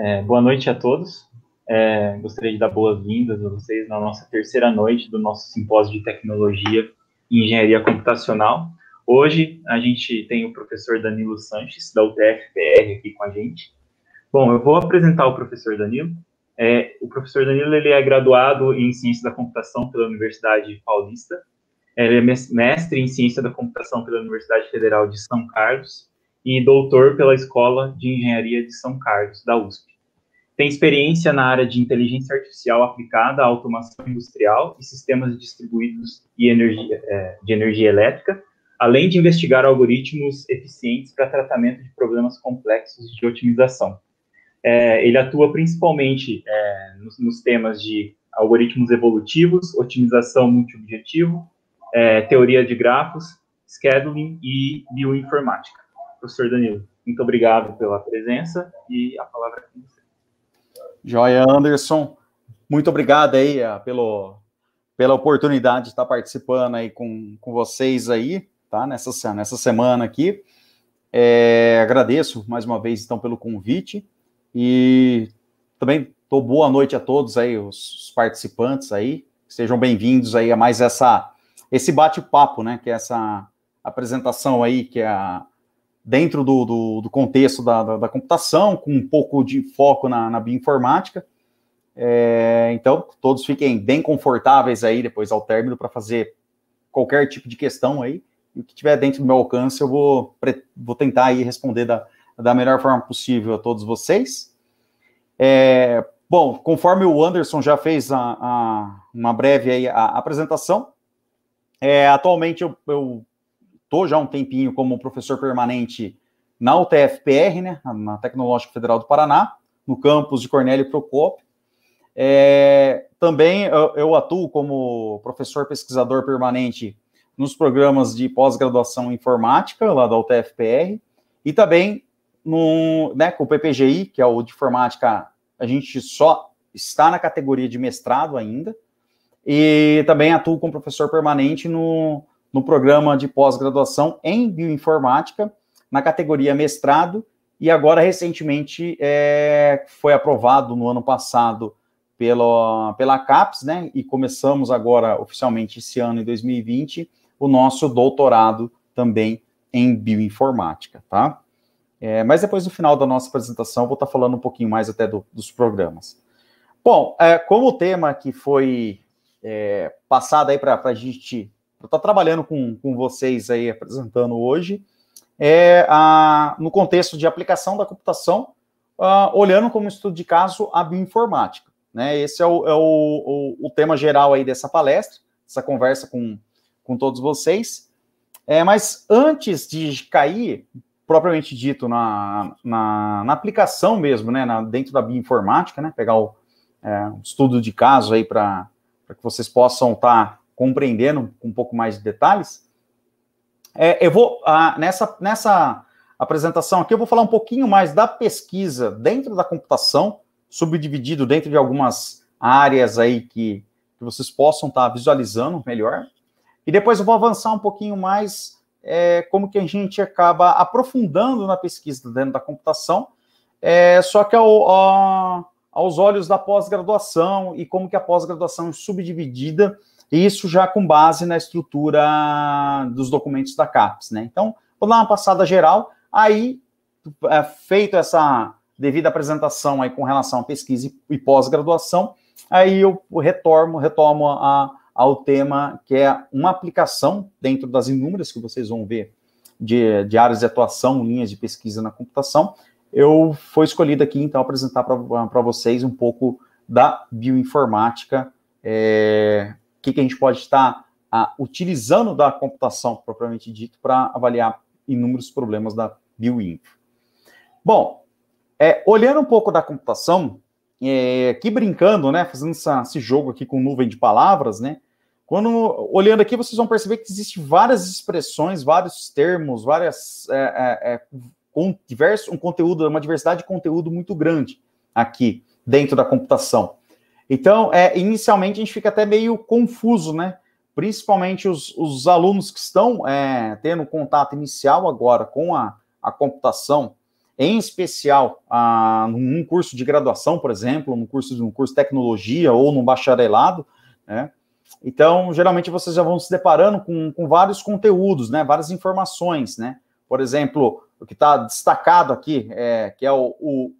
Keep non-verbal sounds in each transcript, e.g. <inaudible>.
É, boa noite a todos. É, gostaria de dar boas-vindas a vocês na nossa terceira noite do nosso simpósio de tecnologia e engenharia computacional. Hoje a gente tem o professor Danilo Sanches, da UTF-PR, aqui com a gente. Bom, eu vou apresentar o professor Danilo. É, o professor Danilo ele é graduado em Ciência da Computação pela Universidade Paulista. Ele é mestre em Ciência da Computação pela Universidade Federal de São Carlos e doutor pela Escola de Engenharia de São Carlos, da USP tem experiência na área de inteligência artificial aplicada à automação industrial e sistemas distribuídos e energia, é, de energia elétrica, além de investigar algoritmos eficientes para tratamento de problemas complexos de otimização. É, ele atua principalmente é, nos, nos, temas de algoritmos evolutivos, otimização multiobjetivo, é, teoria de grafos, scheduling e bioinformática. Professor Danilo, muito obrigado pela presença e a palavra é com você. Joia Anderson, muito obrigado aí ah, pelo, pela oportunidade de estar participando aí com, com vocês aí, tá? Nessa, nessa semana aqui. É, agradeço mais uma vez, então, pelo convite e também tô boa noite a todos aí, os, os participantes aí. Sejam bem-vindos aí a mais essa, esse bate-papo, né? Que é essa apresentação aí, que é a dentro do, do, do contexto da, da, da, computação, com um pouco de foco na, na bioinformática. É, então, todos fiquem bem confortáveis aí depois ao término para fazer qualquer tipo de questão aí. E o que tiver dentro do meu alcance, eu vou, vou tentar aí responder da, da melhor forma possível a todos vocês. É, bom, conforme o Anderson já fez a, a uma breve aí a, a apresentação, é, atualmente eu, eu estou já há um tempinho como professor permanente na UTFPR, né, na Tecnológica Federal do Paraná, no campus de Cornélio Procópio. É, também eu, eu atuo como professor pesquisador permanente nos programas de pós-graduação em informática lá da UTFPR e também no, né, com o PPGI, que é o de informática, a gente só está na categoria de mestrado ainda, e também atuo como professor permanente no, no programa de pós-graduação em bioinformática, na categoria mestrado, e agora recentemente é, foi aprovado no ano passado pela, pela CAPES, né? E começamos agora oficialmente esse ano, em 2020, o nosso doutorado também em bioinformática, tá? É, mas depois no final da nossa apresentação vou estar falando um pouquinho mais até do, dos programas. Bom, é, como o tema que foi é, passado aí para a gente Estou trabalhando com, com vocês aí, apresentando hoje, é a, no contexto de aplicação da computação, ah, olhando como estudo de caso a bioinformática. Né? Esse é, o, é o, o, o tema geral aí dessa palestra, essa conversa com, com todos vocês. É, mas antes de cair, propriamente dito, na, na, na aplicação mesmo, né, na, dentro da bioinformática, né, pegar o é, um estudo de caso aí para que vocês possam estar tá compreendendo com um pouco mais de detalhes. É, eu vou, ah, nessa, nessa apresentação aqui, eu vou falar um pouquinho mais da pesquisa dentro da computação, subdividido dentro de algumas áreas aí que, que vocês possam estar tá visualizando melhor. E depois eu vou avançar um pouquinho mais é, como que a gente acaba aprofundando na pesquisa dentro da computação, é, só que ao, ao, aos olhos da pós-graduação e como que a pós-graduação é subdividida isso já com base na estrutura dos documentos da CAPES, né? Então, vou dar uma passada geral, aí, é, feito essa devida apresentação aí com relação à pesquisa e pós-graduação, aí eu retorno, retomo a, ao tema que é uma aplicação dentro das inúmeras que vocês vão ver de, de áreas de atuação, linhas de pesquisa na computação. Eu foi escolhido aqui então apresentar para vocês um pouco da bioinformática é, o que, que a gente pode estar ah, utilizando da computação propriamente dito para avaliar inúmeros problemas da bioinfo. Bom, é, olhando um pouco da computação, é, aqui brincando, né, fazendo essa, esse jogo aqui com nuvem de palavras, né, quando olhando aqui vocês vão perceber que existem várias expressões, vários termos, várias é, é, é diverso, um conteúdo, uma diversidade de conteúdo muito grande aqui dentro da computação. Então, é, inicialmente a gente fica até meio confuso, né? Principalmente os, os alunos que estão é, tendo contato inicial agora com a, a computação, em especial a, num curso de graduação, por exemplo, num curso, um curso de tecnologia ou num bacharelado, né? Então, geralmente vocês já vão se deparando com, com vários conteúdos, né? Várias informações, né? Por exemplo, o que está destacado aqui, é, que é o, o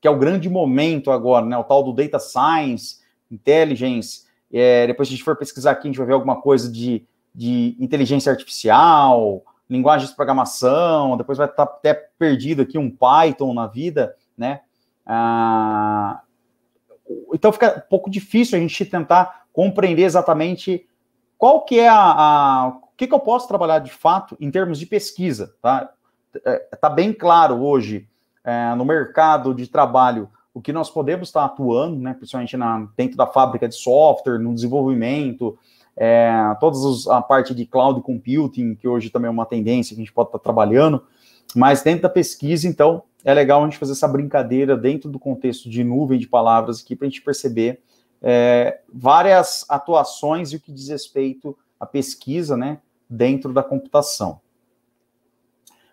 que é o grande momento agora, né? O tal do data science, intelligence. É, depois, se a gente for pesquisar aqui, a gente vai ver alguma coisa de, de inteligência artificial, linguagens de programação. Depois vai estar tá até perdido aqui um Python na vida, né? Ah, então fica um pouco difícil a gente tentar compreender exatamente qual que é a, a o que, que eu posso trabalhar de fato em termos de pesquisa, tá? Está é, bem claro hoje é, no mercado de trabalho, o que nós podemos estar atuando, né, principalmente na, dentro da fábrica de software, no desenvolvimento, é, toda a parte de cloud computing, que hoje também é uma tendência que a gente pode estar trabalhando, mas dentro da pesquisa, então, é legal a gente fazer essa brincadeira dentro do contexto de nuvem de palavras aqui, para a gente perceber é, várias atuações e o que diz respeito à pesquisa, né, dentro da computação.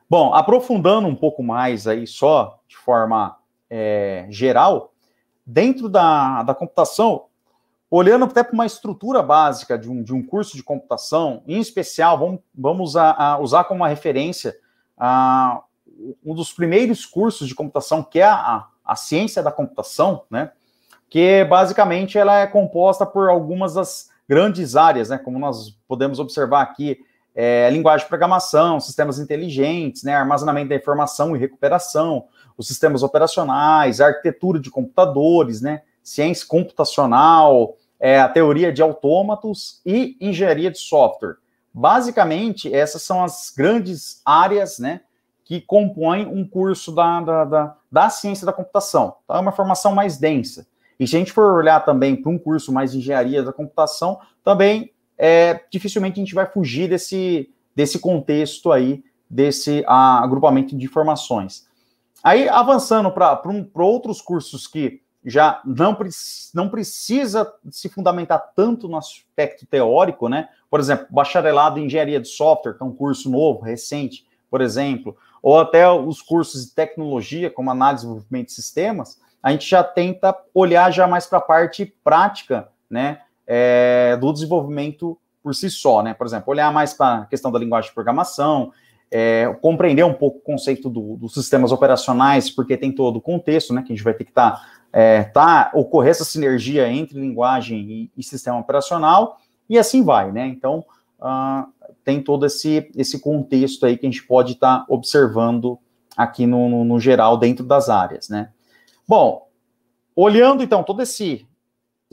Bom, aprofundando um pouco mais aí só, de forma é, geral, dentro da, da computação, olhando até para uma estrutura básica de um, de um curso de computação, em especial, vamos, vamos a, a usar como uma referência a, um dos primeiros cursos de computação, que é a, a ciência da computação, né? que basicamente ela é composta por algumas das grandes áreas, né? como nós podemos observar aqui, é, linguagem de programação, sistemas inteligentes, né, armazenamento da informação e recuperação, os sistemas operacionais, a arquitetura de computadores, né, ciência computacional, é, a teoria de autômatos e engenharia de software. Basicamente, essas são as grandes áreas né, que compõem um curso da, da, da, da ciência da computação. Então, é uma formação mais densa. E se a gente for olhar também para um curso mais de engenharia da computação, também é, dificilmente a gente vai fugir desse, desse contexto aí, desse a, agrupamento de informações. Aí, avançando para um, outros cursos que já não, não precisa se fundamentar tanto no aspecto teórico, né? Por exemplo, bacharelado em engenharia de software, que é um curso novo, recente, por exemplo, ou até os cursos de tecnologia, como análise e desenvolvimento de sistemas, a gente já tenta olhar já mais para a parte prática, né? é, do desenvolvimento por si só, né? Por exemplo, olhar mais para a questão da linguagem de programação, é, compreender um pouco o conceito do, dos sistemas operacionais, porque tem todo o contexto, né? Que a gente vai ter que estar tá, é, tá, ocorrer essa sinergia entre linguagem e, e, sistema operacional, e assim vai, né? Então uh, tem todo esse, esse contexto aí que a gente pode estar tá observando aqui no, no, no geral dentro das áreas, né? Bom, olhando então todo esse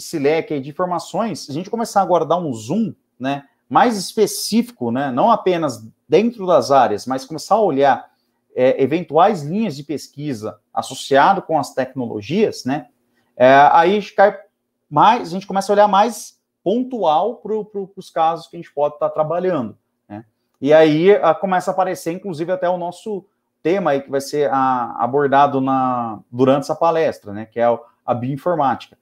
esse leque de informações, a gente começar agora a dar um zoom, né, mais específico, né, não apenas dentro das áreas, mas começar a olhar é, eventuais linhas de pesquisa associado com as tecnologias, né, é, aí a mais, a gente começa a olhar mais pontual para pro, os casos que a gente pode estar tá trabalhando. Né? E aí a, começa a aparecer, inclusive, até o nosso tema aí que vai ser a, abordado na, durante essa palestra, né, que é a bioinformática.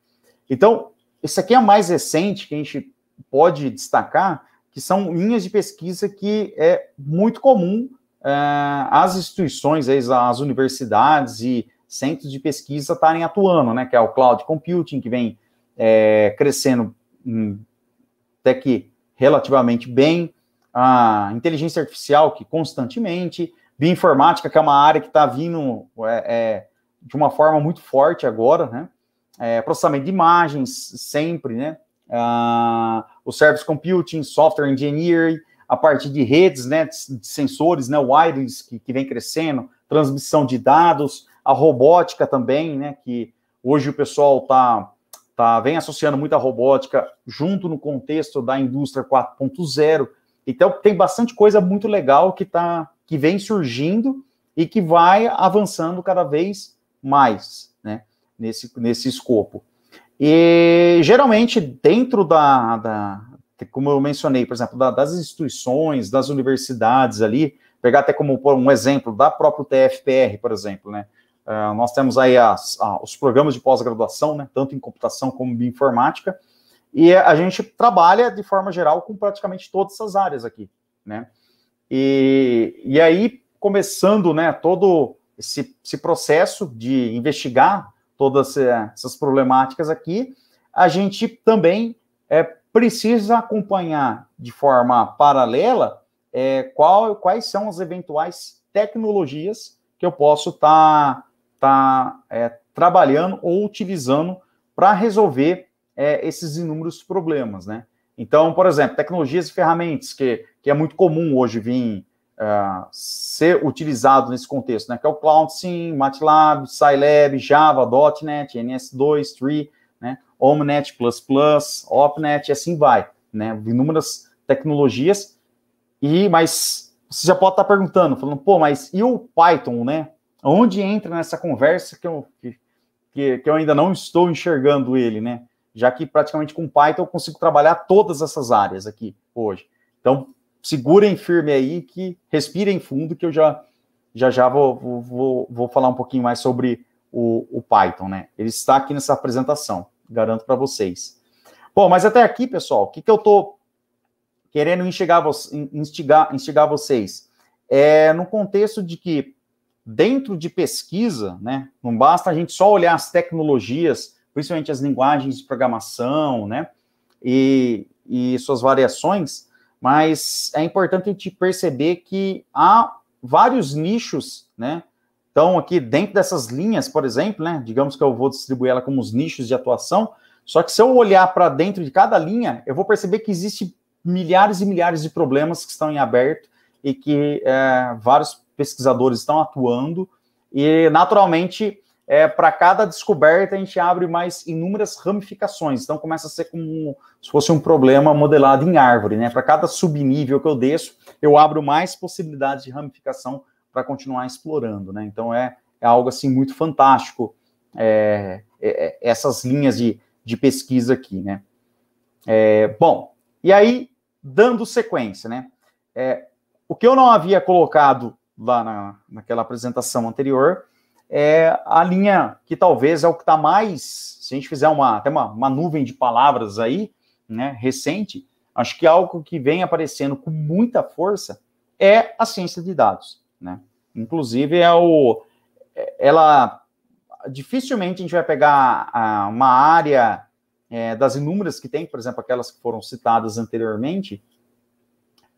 Então, isso aqui é a mais recente que a gente pode destacar, que são linhas de pesquisa que é muito comum eh, as instituições, as universidades e centros de pesquisa estarem atuando, né? Que é o cloud computing, que vem é, crescendo hum, até que relativamente bem, a inteligência artificial, que constantemente, bioinformática, que é uma área que está vindo é, é, de uma forma muito forte agora, né? é, processamento de imagens, sempre, né? Uh, o service computing, software engineering, a parte de redes, né, de sensores, né, wireless que, que vem crescendo, transmissão de dados, a robótica também, né, que hoje o pessoal tá, tá vem associando muito a robótica junto no contexto da indústria 4.0. Então tem bastante coisa muito legal que tá que vem surgindo e que vai avançando cada vez mais nesse, nesse escopo. E geralmente, dentro da, da como eu mencionei, por exemplo, da, das instituições, das universidades ali, pegar até como um exemplo da própria TFPR, por exemplo, né? Uh, nós temos aí as, uh, os programas de pós-graduação, né, tanto em computação como bioinformática, e a gente trabalha de forma geral com praticamente todas essas áreas aqui, né? E, e aí, começando, né, todo esse, esse processo de investigar todas eh, essas problemáticas aqui, a gente também é, precisa acompanhar de forma paralela é, qual, quais são as eventuais tecnologias que eu posso estar tá, tá, é, trabalhando ou utilizando para resolver é, esses inúmeros problemas, né? Então, por exemplo, tecnologias e ferramentas, que, que é muito comum hoje vir é, ser utilizado nesse contexto, né, que é o Cloud Sim, MATLAB, Scilab, Java, .NET, NS2, Tree, né, Omnet++, OpNet, e assim vai, né, inúmeras tecnologias, e, mas você já pode estar perguntando, falando, pô, mas e o Python, né, onde entra nessa conversa que eu, que, que eu ainda não estou enxergando ele, né, já que praticamente com Python eu consigo trabalhar todas essas áreas aqui hoje. Então, segurem firme aí, que respirem fundo, que eu já já, já vou, vou, vou falar um pouquinho mais sobre o, o Python, né? Ele está aqui nessa apresentação, garanto para vocês. Bom, mas até aqui, pessoal, o que, que eu estou querendo instigar, instigar, instigar vocês? É no contexto de que, dentro de pesquisa, né, não basta a gente só olhar as tecnologias, principalmente as linguagens de programação, né, e, e suas variações, mas é importante a gente perceber que há vários nichos, né? Então, aqui dentro dessas linhas, por exemplo, né? Digamos que eu vou distribuir ela como os nichos de atuação, só que se eu olhar para dentro de cada linha, eu vou perceber que existe milhares e milhares de problemas que estão em aberto e que é, vários pesquisadores estão atuando, e naturalmente é, para cada descoberta a gente abre mais inúmeras ramificações. Então começa a ser como se fosse um problema modelado em árvore, né? Para cada subnível que eu desço, eu abro mais possibilidades de ramificação para continuar explorando, né? Então é, é algo assim muito fantástico é, é, é essas linhas de, de pesquisa aqui, né? É, bom, e aí dando sequência, né? É, o que eu não havia colocado lá na, naquela apresentação anterior é a linha que talvez é o que está mais, se a gente fizer uma, até uma, uma nuvem de palavras aí, né, recente, acho que algo que vem aparecendo com muita força é a ciência de dados, né? Inclusive é o, é, ela dificilmente a gente vai pegar a, uma área é, das inúmeras que tem, por exemplo, aquelas que foram citadas anteriormente,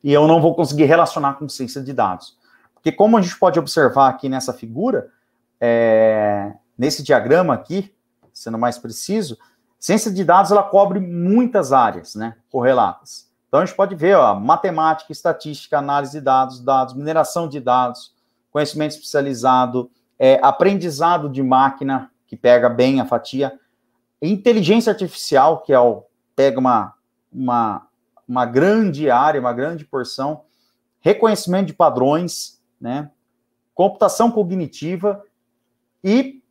e eu não vou conseguir relacionar com ciência de dados, porque como a gente pode observar aqui nessa figura, é, nesse diagrama aqui, sendo mais preciso, ciência de dados ela cobre muitas áreas, né, correlatas. Então a gente pode ver, ó, matemática, estatística, análise de dados, dados, mineração de dados, conhecimento especializado, é, aprendizado de máquina que pega bem a fatia, inteligência artificial que é o pega uma, uma uma grande área, uma grande porção, reconhecimento de padrões, né? Computação cognitiva e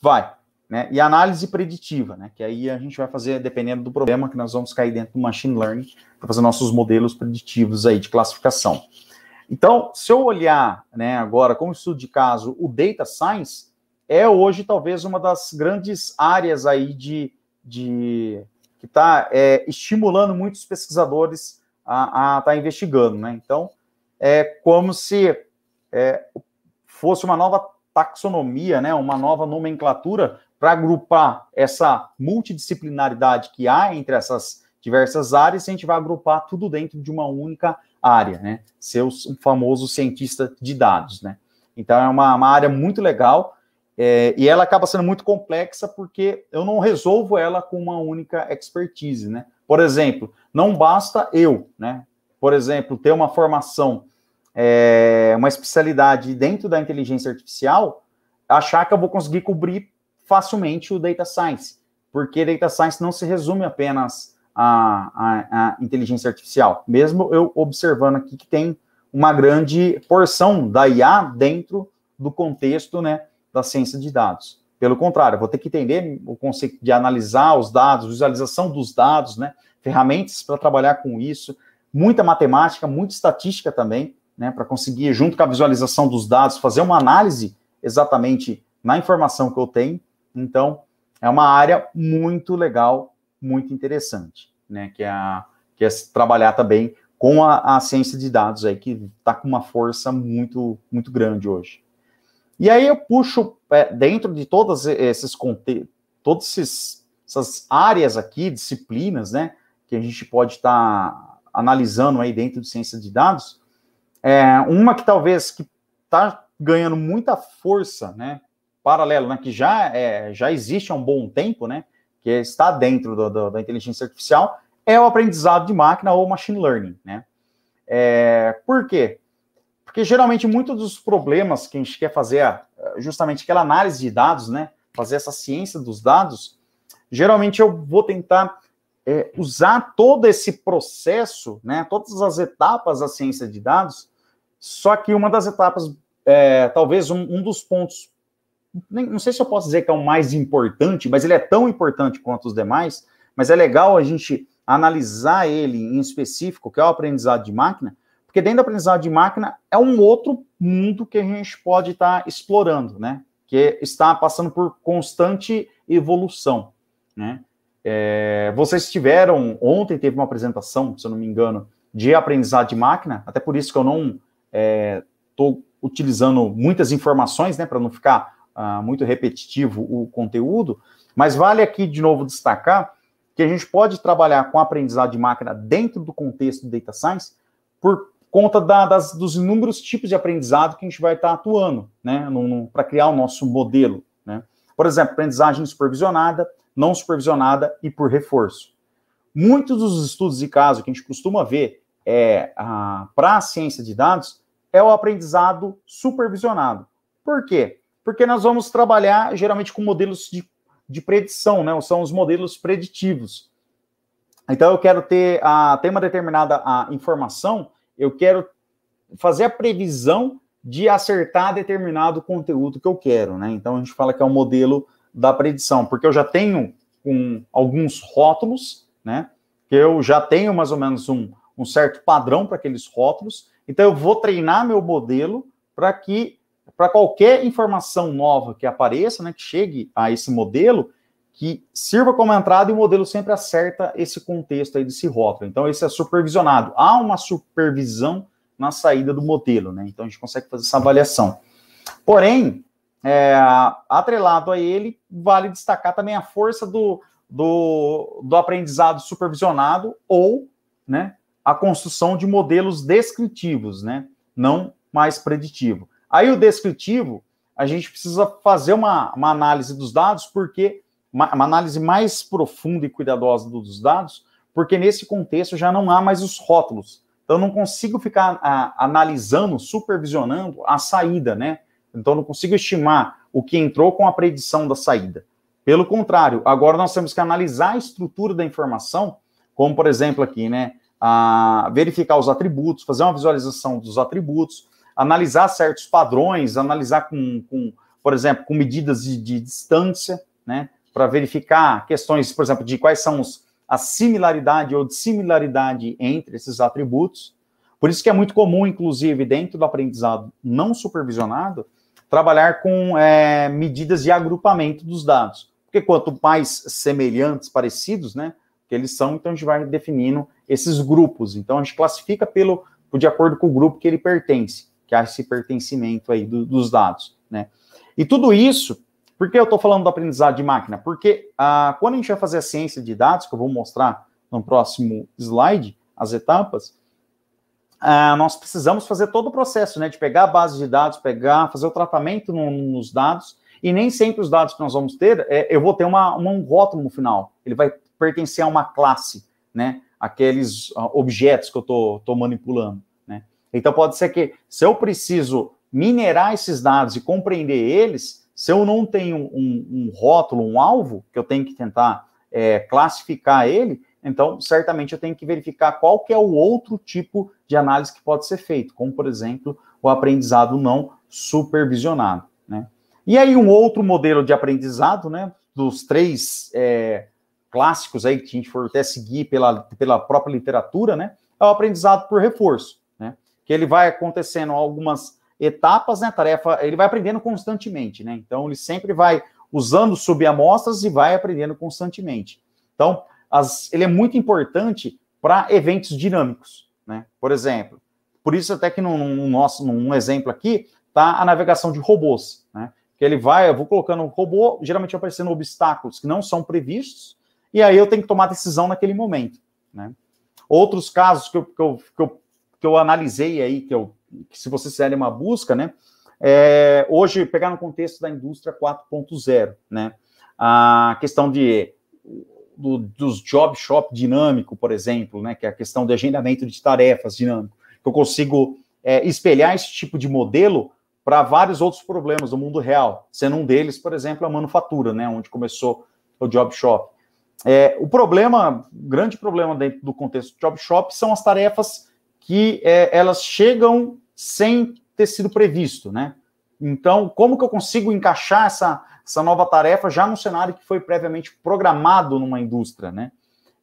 vai. Né? E análise preditiva, né? que aí a gente vai fazer, dependendo do problema, que nós vamos cair dentro do machine learning para fazer nossos modelos preditivos aí de classificação. Então, se eu olhar né, agora, como estudo de caso, o data science é hoje talvez uma das grandes áreas aí de, de que está é, estimulando muitos pesquisadores a estar tá investigando, né? Então, é como se é, fosse uma nova taxonomia, né, uma nova nomenclatura para agrupar essa multidisciplinaridade que há entre essas diversas áreas, a gente vai agrupar tudo dentro de uma única área, né? Ser o famoso cientista de dados, né? Então é uma, uma área muito legal é, e ela acaba sendo muito complexa porque eu não resolvo ela com uma única expertise, né? Por exemplo, não basta eu, né? Por exemplo, ter uma formação é, uma especialidade dentro da inteligência artificial, achar que eu vou conseguir cobrir facilmente o data science, porque data science não se resume apenas à, à, à inteligência artificial. Mesmo eu observando aqui que tem uma grande porção da IA dentro do contexto né, da ciência de dados. Pelo contrário, vou ter que entender o conceito de analisar os dados, visualização dos dados, né, ferramentas para trabalhar com isso, muita matemática, muita estatística também, né, para conseguir, junto com a visualização dos dados, fazer uma análise exatamente na informação que eu tenho. Então, é uma área muito legal, muito interessante, né, que é, a, que é trabalhar também com a, a ciência de dados aí, que está com uma força muito, muito grande hoje. E aí eu puxo, é, dentro de todas esses conte todas esses, essas áreas aqui, disciplinas, né, que a gente pode estar tá analisando aí dentro de ciência de dados, é, uma que talvez que está ganhando muita força, né? Paralelo, né, que já, é, já existe há um bom tempo, né? Que está dentro do, do, da inteligência artificial, é o aprendizado de máquina ou machine learning, né? É, por quê? Porque geralmente muitos dos problemas que a gente quer fazer, é, justamente aquela análise de dados, né? Fazer essa ciência dos dados, geralmente eu vou tentar é, usar todo esse processo, né? Todas as etapas da ciência de dados só que uma das etapas, é, talvez um, um, dos pontos, nem, não sei se eu posso dizer que é o mais importante, mas ele é tão importante quanto os demais, mas é legal a gente analisar ele em específico, que é o aprendizado de máquina, porque dentro do aprendizado de máquina é um outro mundo que a gente pode estar tá explorando, né? Que está passando por constante evolução, né? É, vocês tiveram, ontem teve uma apresentação, se eu não me engano, de aprendizado de máquina, até por isso que eu não Estou é, utilizando muitas informações, né, para não ficar uh, muito repetitivo o conteúdo, mas vale aqui de novo destacar que a gente pode trabalhar com aprendizado de máquina dentro do contexto do data science por conta da, das, dos inúmeros tipos de aprendizado que a gente vai estar tá atuando, né, para criar o nosso modelo, né. Por exemplo, aprendizagem supervisionada, não supervisionada e por reforço. Muitos dos estudos de caso que a gente costuma ver é, ah, para a ciência de dados é o aprendizado supervisionado. Por quê? Porque nós vamos trabalhar geralmente com modelos de, de predição, né? São os modelos preditivos. Então eu quero ter, a, ter uma determinada a, informação, eu quero fazer a previsão de acertar determinado conteúdo que eu quero, né? Então a gente fala que é o um modelo da predição, porque eu já tenho um, alguns rótulos, né? Que eu já tenho mais ou menos um, um certo padrão para aqueles rótulos, então eu vou treinar meu modelo para que para qualquer informação nova que apareça, né, que chegue a esse modelo, que sirva como entrada e o modelo sempre acerta esse contexto aí desse rótulo. Então esse é supervisionado. Há uma supervisão na saída do modelo, né? Então a gente consegue fazer essa avaliação. Porém, é, atrelado a ele, vale destacar também a força do, do, do aprendizado supervisionado ou né, a construção de modelos descritivos, né? Não mais preditivo. Aí o descritivo, a gente precisa fazer uma, uma análise dos dados, porque uma, uma análise mais profunda e cuidadosa dos dados, porque nesse contexto já não há mais os rótulos. Então, não consigo ficar a, analisando, supervisionando a saída, né? Então, não consigo estimar o que entrou com a predição da saída. Pelo contrário, agora nós temos que analisar a estrutura da informação, como, por exemplo, aqui, né? a verificar os atributos, fazer uma visualização dos atributos, analisar certos padrões, analisar com, com por exemplo, com medidas de, de distância, né, para verificar questões, por exemplo, de quais são os, a similaridade ou dissimilaridade entre esses atributos. Por isso que é muito comum, inclusive, dentro do aprendizado não supervisionado, trabalhar com é, medidas de agrupamento dos dados. Porque quanto mais semelhantes, parecidos, né, que eles são, então a gente vai definindo esses grupos. Então a gente classifica pelo de acordo com o grupo que ele pertence, que há é esse pertencimento aí do, dos dados, né? E tudo isso, por que eu estou falando do aprendizado de máquina? Porque ah, quando a gente vai fazer a ciência de dados, que eu vou mostrar no próximo slide, as etapas, ah, nós precisamos fazer todo o processo, né? De pegar a base de dados, pegar, fazer o tratamento no, nos dados, e nem sempre os dados que nós vamos ter, é, eu vou ter uma, uma, um rótulo no final. Ele vai pertencer a uma classe, né? Aqueles ah, objetos que eu tô, tô manipulando, né? Então pode ser que se eu preciso minerar esses dados e compreender eles, se eu não tenho um, um rótulo, um alvo que eu tenho que tentar é, classificar ele, então certamente eu tenho que verificar qual que é o outro tipo de análise que pode ser feito, como por exemplo o aprendizado não supervisionado, né? E aí um outro modelo de aprendizado, né? Dos três é, clássicos aí que a gente for até seguir pela, pela própria literatura, né? É o aprendizado por reforço, né? Que ele vai acontecendo algumas etapas, né? Tarefa, ele vai aprendendo constantemente, né? Então ele sempre vai usando subamostras e vai aprendendo constantemente. Então, as, ele é muito importante para eventos dinâmicos, né? Por exemplo, por isso até que no, no nosso num exemplo aqui tá a navegação de robôs, né? Que ele vai, eu vou colocando um robô, geralmente aparecendo obstáculos que não são previstos, e aí eu tenho que tomar decisão naquele momento. Né? Outros casos que eu, que eu, que eu, que eu analisei aí, que, eu, que se vocês fizerem uma busca, né? É, hoje, pegar no contexto da indústria 4.0, né? A questão de do, dos job shop dinâmico, por exemplo, né? Que é a questão de agendamento de tarefas dinâmico, que eu consigo é, espelhar esse tipo de modelo para vários outros problemas do mundo real, sendo um deles, por exemplo, a manufatura, né? Onde começou o job shop. É, o problema, o grande problema dentro do contexto do Job Shop são as tarefas que é, elas chegam sem ter sido previsto, né? Então, como que eu consigo encaixar essa, essa nova tarefa já no cenário que foi previamente programado numa indústria, né?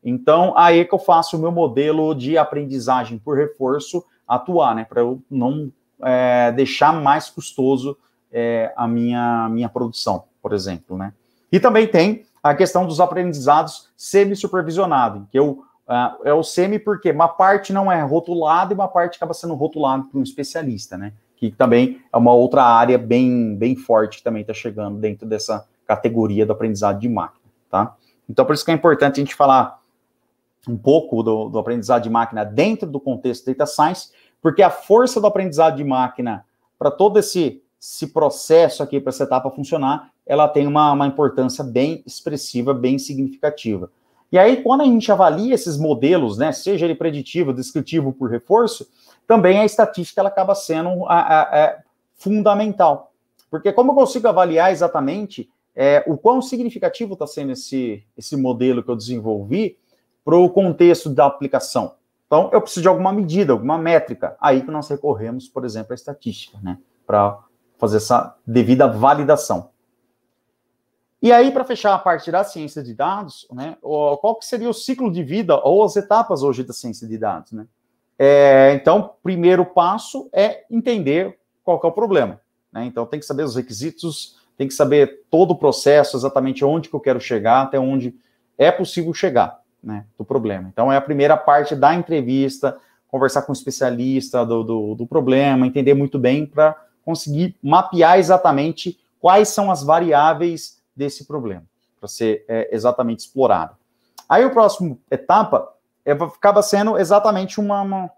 Então, aí é que eu faço o meu modelo de aprendizagem por reforço atuar, né? Para eu não é, deixar mais custoso é, a minha, minha produção, por exemplo, né? E também tem a questão dos aprendizados semi-supervisionados, que eu, uh, é o semi porque uma parte não é rotulada e uma parte acaba sendo rotulada por um especialista, né? Que também é uma outra área bem, bem forte que também está chegando dentro dessa categoria do aprendizado de máquina, tá? Então, por isso que é importante a gente falar um pouco do, do aprendizado de máquina dentro do contexto Data Science, porque a força do aprendizado de máquina para todo esse, esse processo aqui, para essa etapa funcionar, ela tem uma, uma importância bem expressiva, bem significativa. E aí, quando a gente avalia esses modelos, né, seja ele preditivo, descritivo por reforço, também a estatística ela acaba sendo a, a, a é, fundamental. Porque como eu consigo avaliar exatamente é, o quão significativo está sendo esse, esse modelo que eu desenvolvi para o contexto da aplicação? Então, eu preciso de alguma medida, alguma métrica. Aí que nós recorremos, por exemplo, à estatística, né? Para fazer essa devida validação. E aí, para fechar a parte da ciência de dados, né, qual que seria o ciclo de vida ou as etapas hoje da ciência de dados? Né? É, então, primeiro passo é entender qual que é o problema. Né? Então, tem que saber os requisitos, tem que saber todo o processo, exatamente onde que eu quero chegar, até onde é possível chegar né, do problema. Então, é a primeira parte da entrevista, conversar com o especialista do, do, do problema, entender muito bem para conseguir mapear exatamente quais são as variáveis desse problema, para ser é, exatamente explorado. Aí o próximo etapa é, acaba sendo exatamente um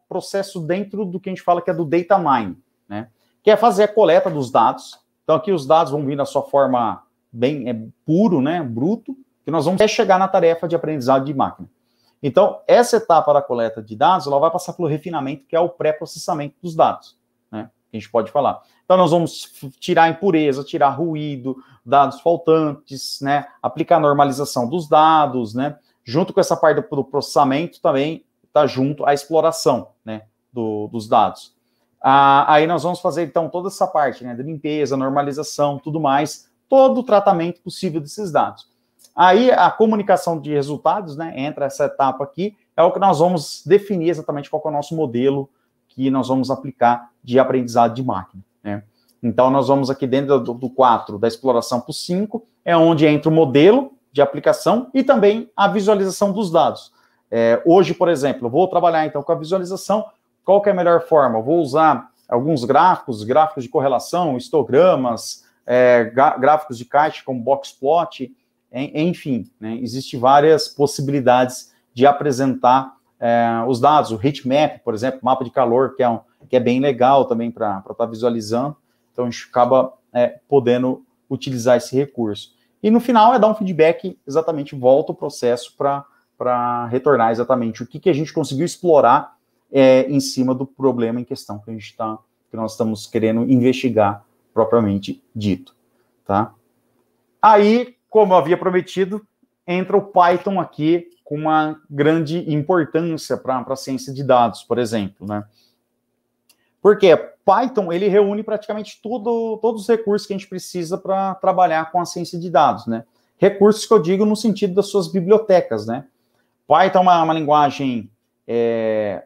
processo dentro do que a gente fala que é do data mine, né? Que é fazer a coleta dos dados. Então aqui os dados vão vir na sua forma bem é, puro, né, bruto, que nós vamos chegar na tarefa de aprendizado de máquina. Então essa etapa da coleta de dados, ela vai passar pelo refinamento, que é o pré-processamento dos dados, né? Que a gente pode falar. Então, nós vamos tirar impureza, tirar ruído, dados faltantes, né? Aplicar normalização dos dados, né? Junto com essa parte do, do processamento também está junto a exploração, né? Do, dos dados. Ah, aí nós vamos fazer, então, toda essa parte, né? De limpeza, normalização, tudo mais, todo o tratamento possível desses dados. Aí a comunicação de resultados, né? Entra essa etapa aqui, é o que nós vamos definir exatamente qual é o nosso modelo que nós vamos aplicar de aprendizado de máquina. Né? Então, nós vamos aqui dentro do, do 4, da exploração para o 5, é onde entra o modelo de aplicação e também a visualização dos dados. É, hoje, por exemplo, vou trabalhar então com a visualização. Qual que é a melhor forma? Eu vou usar alguns gráficos, gráficos de correlação, histogramas, é, gráficos de caixa como boxplot, enfim, né, existe várias possibilidades de apresentar é, os dados. O heatmap, por exemplo, mapa de calor, que é um, que é bem legal também para estar tá visualizando. Então a gente acaba é, podendo utilizar esse recurso. E no final é dar um feedback, exatamente volta o processo para retornar exatamente o que, que a gente conseguiu explorar é, em cima do problema em questão que a gente está, que nós estamos querendo investigar propriamente dito, tá? Aí, como eu havia prometido, entra o Python aqui com uma grande importância para a ciência de dados, por exemplo, né? Porque Python ele reúne praticamente tudo, todos os recursos que a gente precisa para trabalhar com a ciência de dados, né? Recursos que eu digo no sentido das suas bibliotecas, né? Python é uma, uma linguagem é,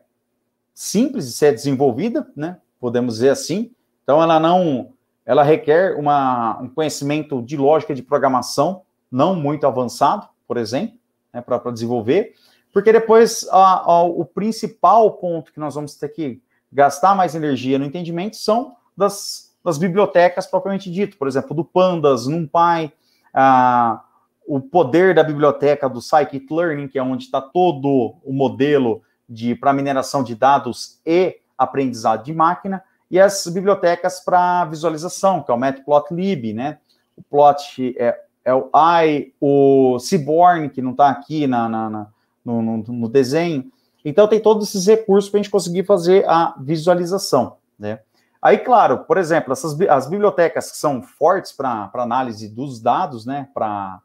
simples de ser desenvolvida, né? Podemos dizer assim. Então ela não, ela requer uma, um conhecimento de lógica de programação não muito avançado, por exemplo, né, para desenvolver, porque depois a, a, o principal ponto que nós vamos ter que gastar mais energia no entendimento são das, das bibliotecas propriamente dito, por exemplo, do Pandas, NumPy, ah, o poder da biblioteca do Scikit-Learning, que é onde está todo o modelo de para mineração de dados e aprendizado de máquina, e as bibliotecas para visualização, que é o Matplotlib, né? O Plot é, é o I, o Seaborn, que não está aqui na, na, na no, no, no, desenho, então, tem todos esses recursos para a gente conseguir fazer a visualização, né? Aí, claro, por exemplo, essas, as bibliotecas que são fortes para análise dos dados, né, para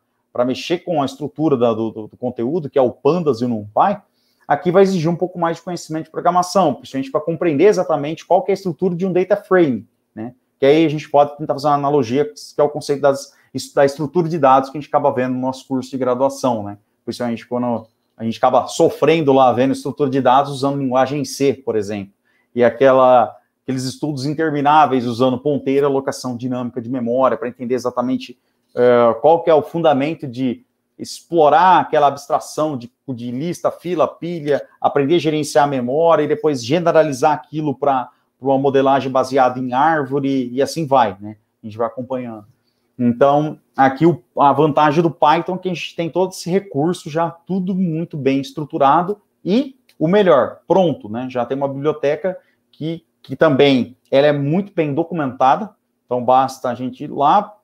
mexer com a estrutura da, do, do, conteúdo, que é o Pandas e o NumPy, aqui vai exigir um pouco mais de conhecimento de programação, principalmente para compreender exatamente qual é a estrutura de um data frame, né? Que aí a gente pode tentar fazer uma analogia, que é o conceito das, da estrutura de dados que a gente acaba vendo no nosso curso de graduação, né? Principalmente quando a gente acaba sofrendo lá vendo estrutura de dados usando linguagem C, por exemplo. E aquela, aqueles estudos intermináveis usando ponteira, locação dinâmica de memória, para entender exatamente uh, qual que é o fundamento de explorar aquela abstração de, de lista, fila, pilha, aprender a gerenciar a memória e depois generalizar aquilo para uma modelagem baseada em árvore e assim vai, né? A gente vai acompanhando. Então, aqui o, a vantagem do Python é que a gente tem todo esse recurso já tudo muito bem estruturado e o melhor, pronto, né? Já tem uma biblioteca que, que também ela é muito bem documentada, então basta a gente ir lá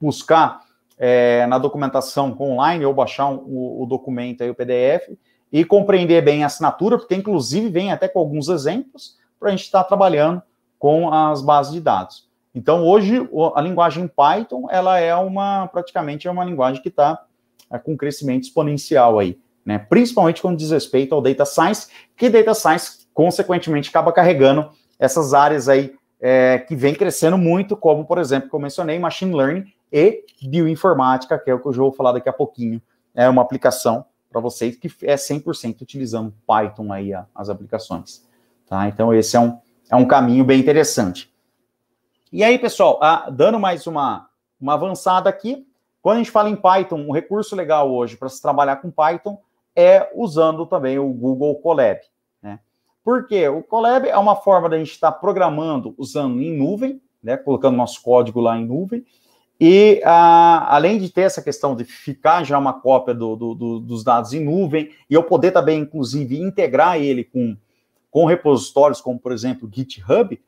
buscar é, na documentação online ou baixar um, o, o, documento aí, o PDF, e compreender bem a assinatura, porque inclusive vem até com alguns exemplos para a gente estar tá trabalhando com as bases de dados. Então, hoje, a linguagem Python, ela é uma, praticamente, é uma linguagem que está é, com crescimento exponencial aí, né? Principalmente quando diz respeito ao data science, que data science, consequentemente, acaba carregando essas áreas aí é, que vem crescendo muito, como, por exemplo, que eu mencionei, machine learning e bioinformática, que é o que eu já vou falar daqui a pouquinho. É uma aplicação para vocês que é 100% utilizando Python aí as aplicações. Tá? Então, esse é um, é um caminho bem interessante. E aí, pessoal, ah, dando mais uma, uma avançada aqui, quando a gente fala em Python, um recurso legal hoje para se trabalhar com Python é usando também o Google Colab. Né? Por quê? O Colab é uma forma da gente estar tá programando usando em nuvem, né? colocando nosso código lá em nuvem, e ah, além de ter essa questão de ficar já uma cópia do, do, do, dos dados em nuvem, e eu poder também, inclusive, integrar ele com, com repositórios, como por exemplo GitHub,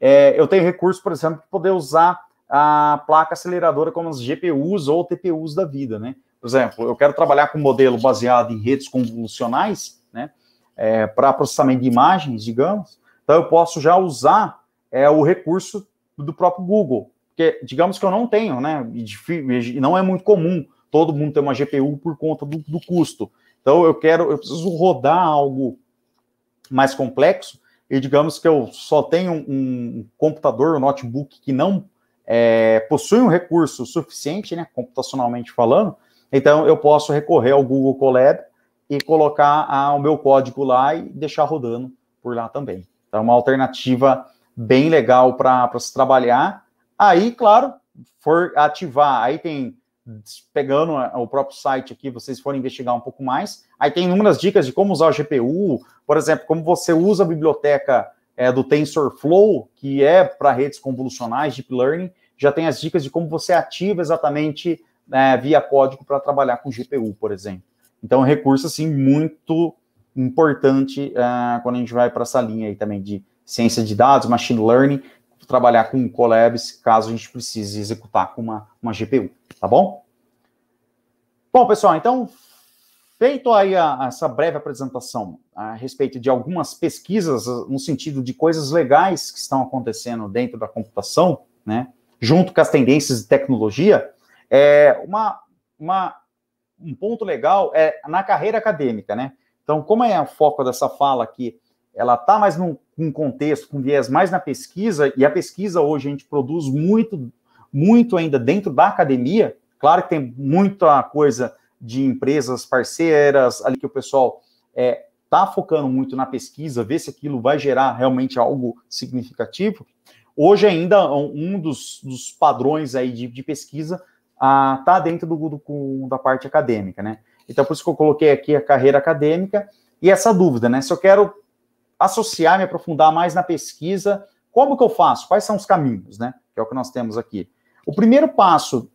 é, eu tenho recurso, por exemplo, para poder usar a placa aceleradora como as GPUs ou TPUs da vida, né? Por exemplo, eu quero trabalhar com um modelo baseado em redes convolucionais, né? É, para processamento de imagens, digamos. Então, eu posso já usar é, o recurso do próprio Google, porque digamos que eu não tenho, né? E não é muito comum todo mundo ter uma GPU por conta do, do custo. Então, eu quero, eu preciso rodar algo mais complexo e digamos que eu só tenho um, computador, um notebook que não é, possui um recurso suficiente, né, computacionalmente falando, então eu posso recorrer ao Google Colab e colocar o meu código lá e deixar rodando por lá também. Então, é uma alternativa bem legal para se trabalhar. Aí, claro, for ativar, aí tem pegando o próprio site aqui, vocês forem investigar um pouco mais. Aí tem inúmeras dicas de como usar o GPU, por exemplo, como você usa a biblioteca é, do TensorFlow, que é para redes convolucionais, Deep Learning. Já tem as dicas de como você ativa exatamente é, via código para trabalhar com GPU, por exemplo. Então, é recurso, assim, muito importante é, quando a gente vai para essa linha aí também de ciência de dados, machine learning, trabalhar com collabs, caso a gente precise executar com uma, uma GPU tá bom? Bom, pessoal, então, feito aí a, essa breve apresentação a respeito de algumas pesquisas eh, no sentido de coisas legais que estão acontecendo dentro da computação, né, junto com as tendências de tecnologia, é uma, uma, um ponto legal é na carreira acadêmica, né? Então, como é o foco dessa fala aqui, ela está mais num, num contexto, com viés mais na pesquisa, e a pesquisa hoje a gente produz muito muito ainda dentro da academia. Claro que tem muita coisa de empresas parceiras ali que o pessoal é, tá focando muito na pesquisa, ver se aquilo vai gerar realmente algo significativo. Hoje ainda um dos, dos padrões aí de, de pesquisa ah, tá dentro do, do, da parte acadêmica, né? Então por isso que eu coloquei aqui a carreira acadêmica e essa dúvida, né? Se eu quero associar, me aprofundar mais na pesquisa, como que eu faço? Quais são os caminhos, né? Que é o que nós temos aqui. O primeiro passo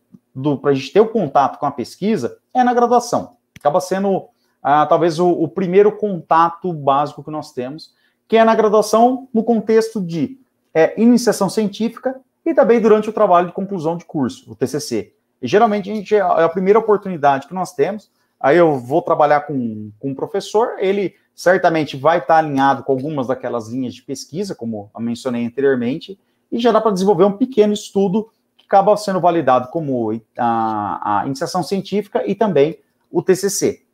para a gente ter o contato com a pesquisa é na graduação. Acaba sendo ah, talvez o, o primeiro contato básico que nós temos, que é na graduação no contexto de é, iniciação científica e também durante o trabalho de conclusão de curso, o TCC. E geralmente a gente é, é a primeira oportunidade que nós temos. Aí eu vou trabalhar com, com um professor, ele certamente vai estar alinhado com algumas daquelas linhas de pesquisa, como eu mencionei anteriormente, e já dá para desenvolver um pequeno estudo acaba sendo validado como a, a iniciação científica e também o TCC.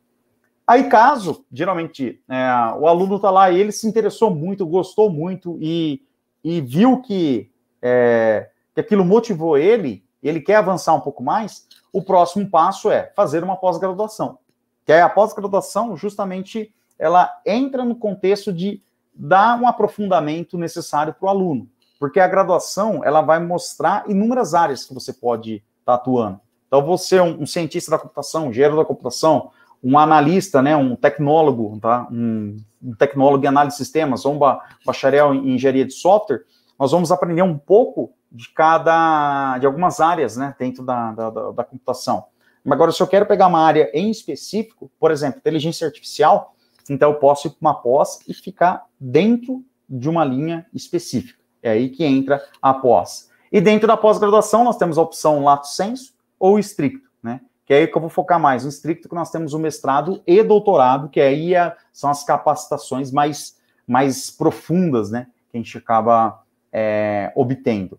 Aí, caso, geralmente, é, o aluno está lá e ele se interessou muito, gostou muito e, e viu que, é, que aquilo motivou ele, ele quer avançar um pouco mais, o próximo passo é fazer uma pós-graduação. Que aí a pós-graduação, justamente, ela entra no contexto de dar um aprofundamento necessário para o aluno. Porque a graduação, ela vai mostrar inúmeras áreas que você pode estar tá atuando. Então, você é um, um, cientista da computação, um engenheiro da computação, um analista, né, um tecnólogo, tá? um, um tecnólogo em análise de sistemas, ou um ba bacharel em engenharia de software, nós vamos aprender um pouco de cada, de algumas áreas, né, dentro da, da, da, da computação. Agora, se eu quero pegar uma área em específico, por exemplo, inteligência artificial, então eu posso ir para uma pós e ficar dentro de uma linha específica. É aí que entra a pós. E dentro da pós-graduação, nós temos a opção lato senso ou estricto, né? Que é aí que eu vou focar mais. No estricto, que nós temos o mestrado e doutorado, que aí é, são as capacitações mais, mais profundas, né? Que a gente acaba é, obtendo.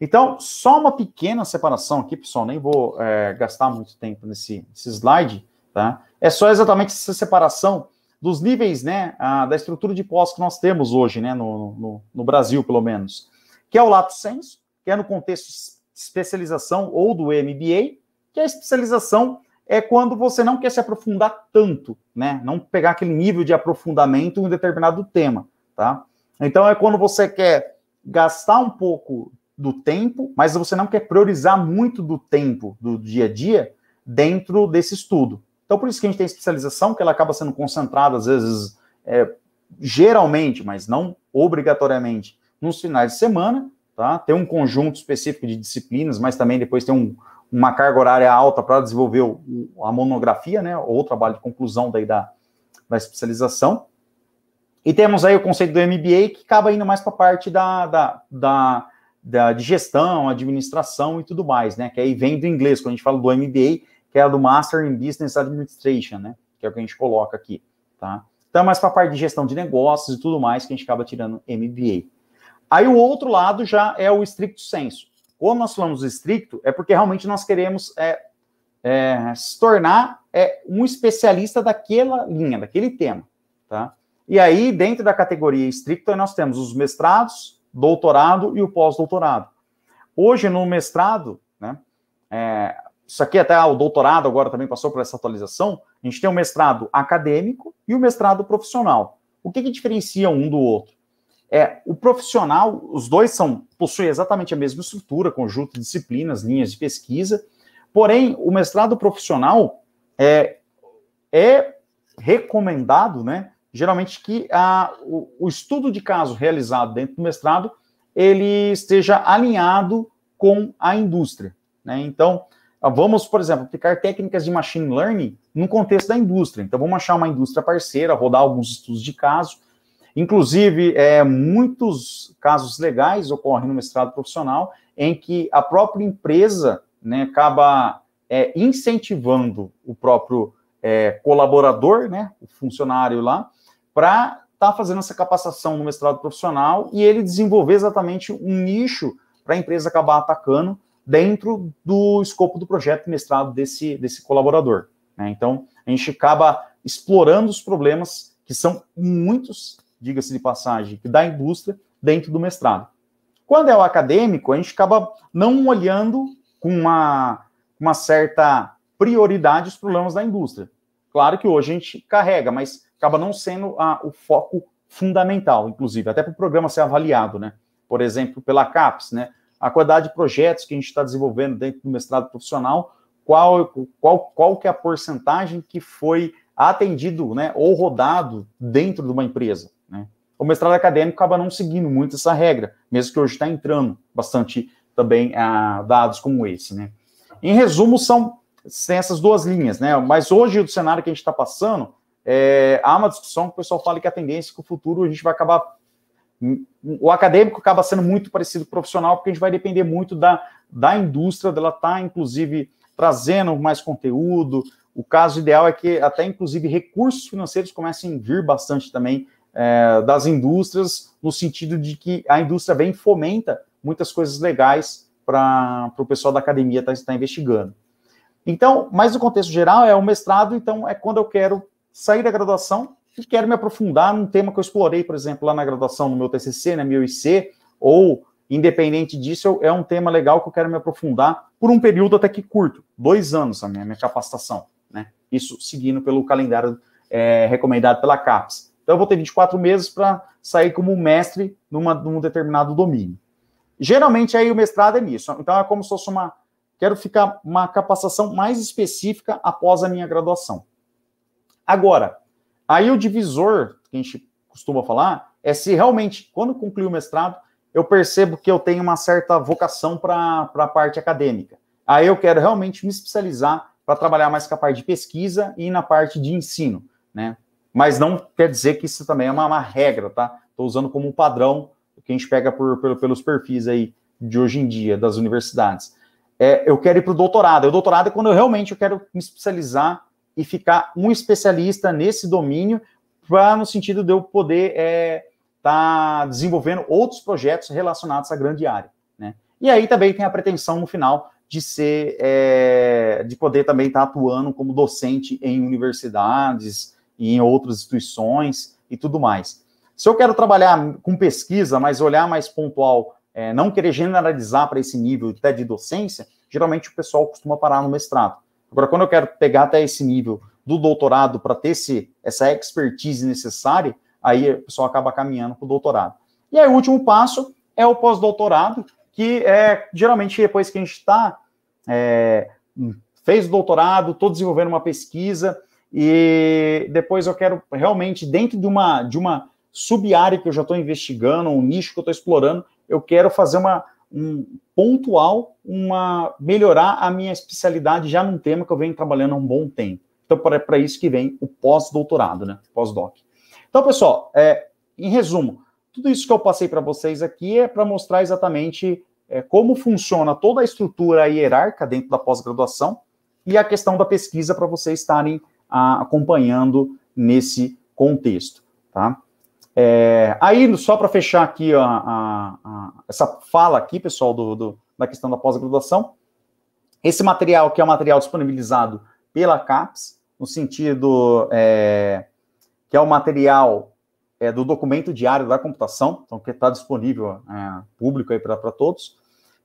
Então, só uma pequena separação aqui, pessoal, nem vou é, gastar muito tempo nesse, nesse slide, tá? É só exatamente essa separação dos níveis né, a, da estrutura de pós que nós temos hoje, né, no, no, no Brasil, pelo menos, que é o Lato Senso, que é no contexto de especialização ou do MBA, que a especialização é quando você não quer se aprofundar tanto, né, não pegar aquele nível de aprofundamento em um determinado tema, tá? Então é quando você quer gastar um pouco do tempo, mas você não quer priorizar muito do tempo do dia a dia dentro desse estudo, então, por isso que a gente tem especialização, que ela acaba sendo concentrada, às vezes, é, geralmente, mas não obrigatoriamente, nos finais de semana, tá? Tem um conjunto específico de disciplinas, mas também depois tem um, uma carga horária alta para desenvolver o, a monografia, né? Ou o trabalho de conclusão daí da, da especialização. E temos aí o conceito do MBA, que acaba indo mais para a parte da, da, da, da, de gestão, administração e tudo mais, né? Que aí vem do inglês. Quando a gente fala do MBA, que é a do Master in Business Administration, né? Que é o que a gente coloca aqui, tá? Então é mais para a parte de gestão de negócios e tudo mais que a gente acaba tirando MBA. Aí o outro lado já é o estricto senso. Quando nós falamos estricto, é porque realmente nós queremos é, é, se tornar é, um especialista daquela linha, daquele tema, tá? E aí, dentro da categoria estricta, nós temos os mestrados, doutorado e o pós-doutorado. Hoje, no mestrado, né, é, isso aqui até ah, o doutorado agora também passou por essa atualização, a gente tem o mestrado acadêmico e o mestrado profissional. O que, que diferencia um do outro? É, o profissional, os dois são possuem exatamente a mesma estrutura, conjunto de disciplinas, linhas de pesquisa, porém, o mestrado profissional é, é recomendado, né, geralmente que a, o, o estudo de caso realizado dentro do mestrado, ele esteja alinhado com a indústria, né, então, ah, vamos, por exemplo, aplicar técnicas de machine learning no contexto da indústria. Então, vamos achar uma indústria parceira, rodar alguns estudos de caso. Inclusive, é, muitos casos legais ocorrem no mestrado profissional em que a própria empresa né, acaba é, incentivando o próprio é, colaborador, né, o funcionário lá, para estar tá fazendo essa capacitação no mestrado profissional e ele desenvolver exatamente um nicho para a empresa acabar atacando dentro do escopo do projeto mestrado desse, desse colaborador. Né? Então, a gente acaba explorando os problemas, que são muitos, diga-se de passagem, da indústria, dentro do mestrado. Quando é o acadêmico, a gente acaba não olhando com uma, uma certa prioridade os problemas da indústria. Claro que hoje a gente carrega, mas acaba não sendo a, o foco fundamental, inclusive, até para o programa ser avaliado, né? Por exemplo, pela CAPES, né? a quantidade de projetos que a gente está desenvolvendo dentro do mestrado profissional, qual, qual, qual que é a porcentagem que foi atendido né, ou rodado dentro de uma empresa. Né? O mestrado acadêmico acaba não seguindo muito essa regra, mesmo que hoje está entrando bastante também a ah, dados como esse. Né? Em resumo, são essas duas linhas, né? mas hoje o cenário que a gente está passando, é, há uma discussão que o pessoal fala que a tendência é que o futuro a gente vai acabar o acadêmico acaba sendo muito parecido com o profissional, porque a gente vai depender muito da, da indústria, dela tá, inclusive, trazendo mais conteúdo. O caso ideal é que até, inclusive, recursos financeiros comecem a vir bastante também é, das indústrias, no sentido de que a indústria vem e fomenta muitas coisas legais para o pessoal da academia estar tá, tá investigando. Então, mas o contexto geral é o mestrado, então é quando eu quero sair da graduação, que quero me aprofundar num tema que eu explorei, por exemplo, lá na graduação no meu TCC, na né, minha IC, ou independente disso, é um tema legal que eu quero me aprofundar por um período até que curto, dois anos a minha, minha capacitação, né? Isso seguindo pelo calendário é, recomendado pela CAPES. Então eu vou ter 24 meses para sair como mestre numa, num determinado domínio. Geralmente aí o mestrado é nisso. Então é como se fosse uma quero ficar uma capacitação mais específica após a minha graduação. Agora, Aí o divisor, que a gente costuma falar, é se realmente, quando concluir o mestrado, eu percebo que eu tenho uma certa vocação para a parte acadêmica. Aí eu quero realmente me especializar para trabalhar mais com a parte de pesquisa e na parte de ensino, né? Mas não quer dizer que isso também é uma, uma regra, tá? Estou usando como um padrão que a gente pega por, pelos perfis aí de hoje em dia das universidades. É, eu quero ir para o doutorado. O doutorado é quando eu realmente eu quero me especializar e ficar um especialista nesse domínio, para no sentido de eu poder estar é, tá desenvolvendo outros projetos relacionados à grande área. Né? E aí também tem a pretensão no final de ser, é, de poder também estar tá atuando como docente em universidades e em outras instituições e tudo mais. Se eu quero trabalhar com pesquisa, mas olhar mais pontual, é, não querer generalizar para esse nível até de docência, geralmente o pessoal costuma parar no mestrado. Agora, quando eu quero pegar até esse nível do doutorado para ter esse, essa expertise necessária, aí o pessoal acaba caminhando para o doutorado. E aí o último passo é o pós-doutorado, que é geralmente depois que a gente está é, fez o doutorado, estou desenvolvendo uma pesquisa e depois eu quero realmente dentro de uma de uma sub-área que eu já estou investigando, um nicho que eu estou explorando, eu quero fazer uma um, pontual, uma melhorar a minha especialidade já num tema que eu venho trabalhando há um bom tempo. Então, para isso que vem o pós-doutorado, né? Pós-doc. Então, pessoal, é, em resumo, tudo isso que eu passei para vocês aqui é para mostrar exatamente é, como funciona toda a estrutura hierárquica dentro da pós-graduação e a questão da pesquisa para vocês estarem a, acompanhando nesse contexto, tá? É, aí, só para fechar aqui a, a, a, essa fala aqui, pessoal, do, do da questão da pós-graduação, esse material que é o um material disponibilizado pela CAPES, no sentido é, que é o material é, do documento diário da computação, então que está disponível é, público aí para todos.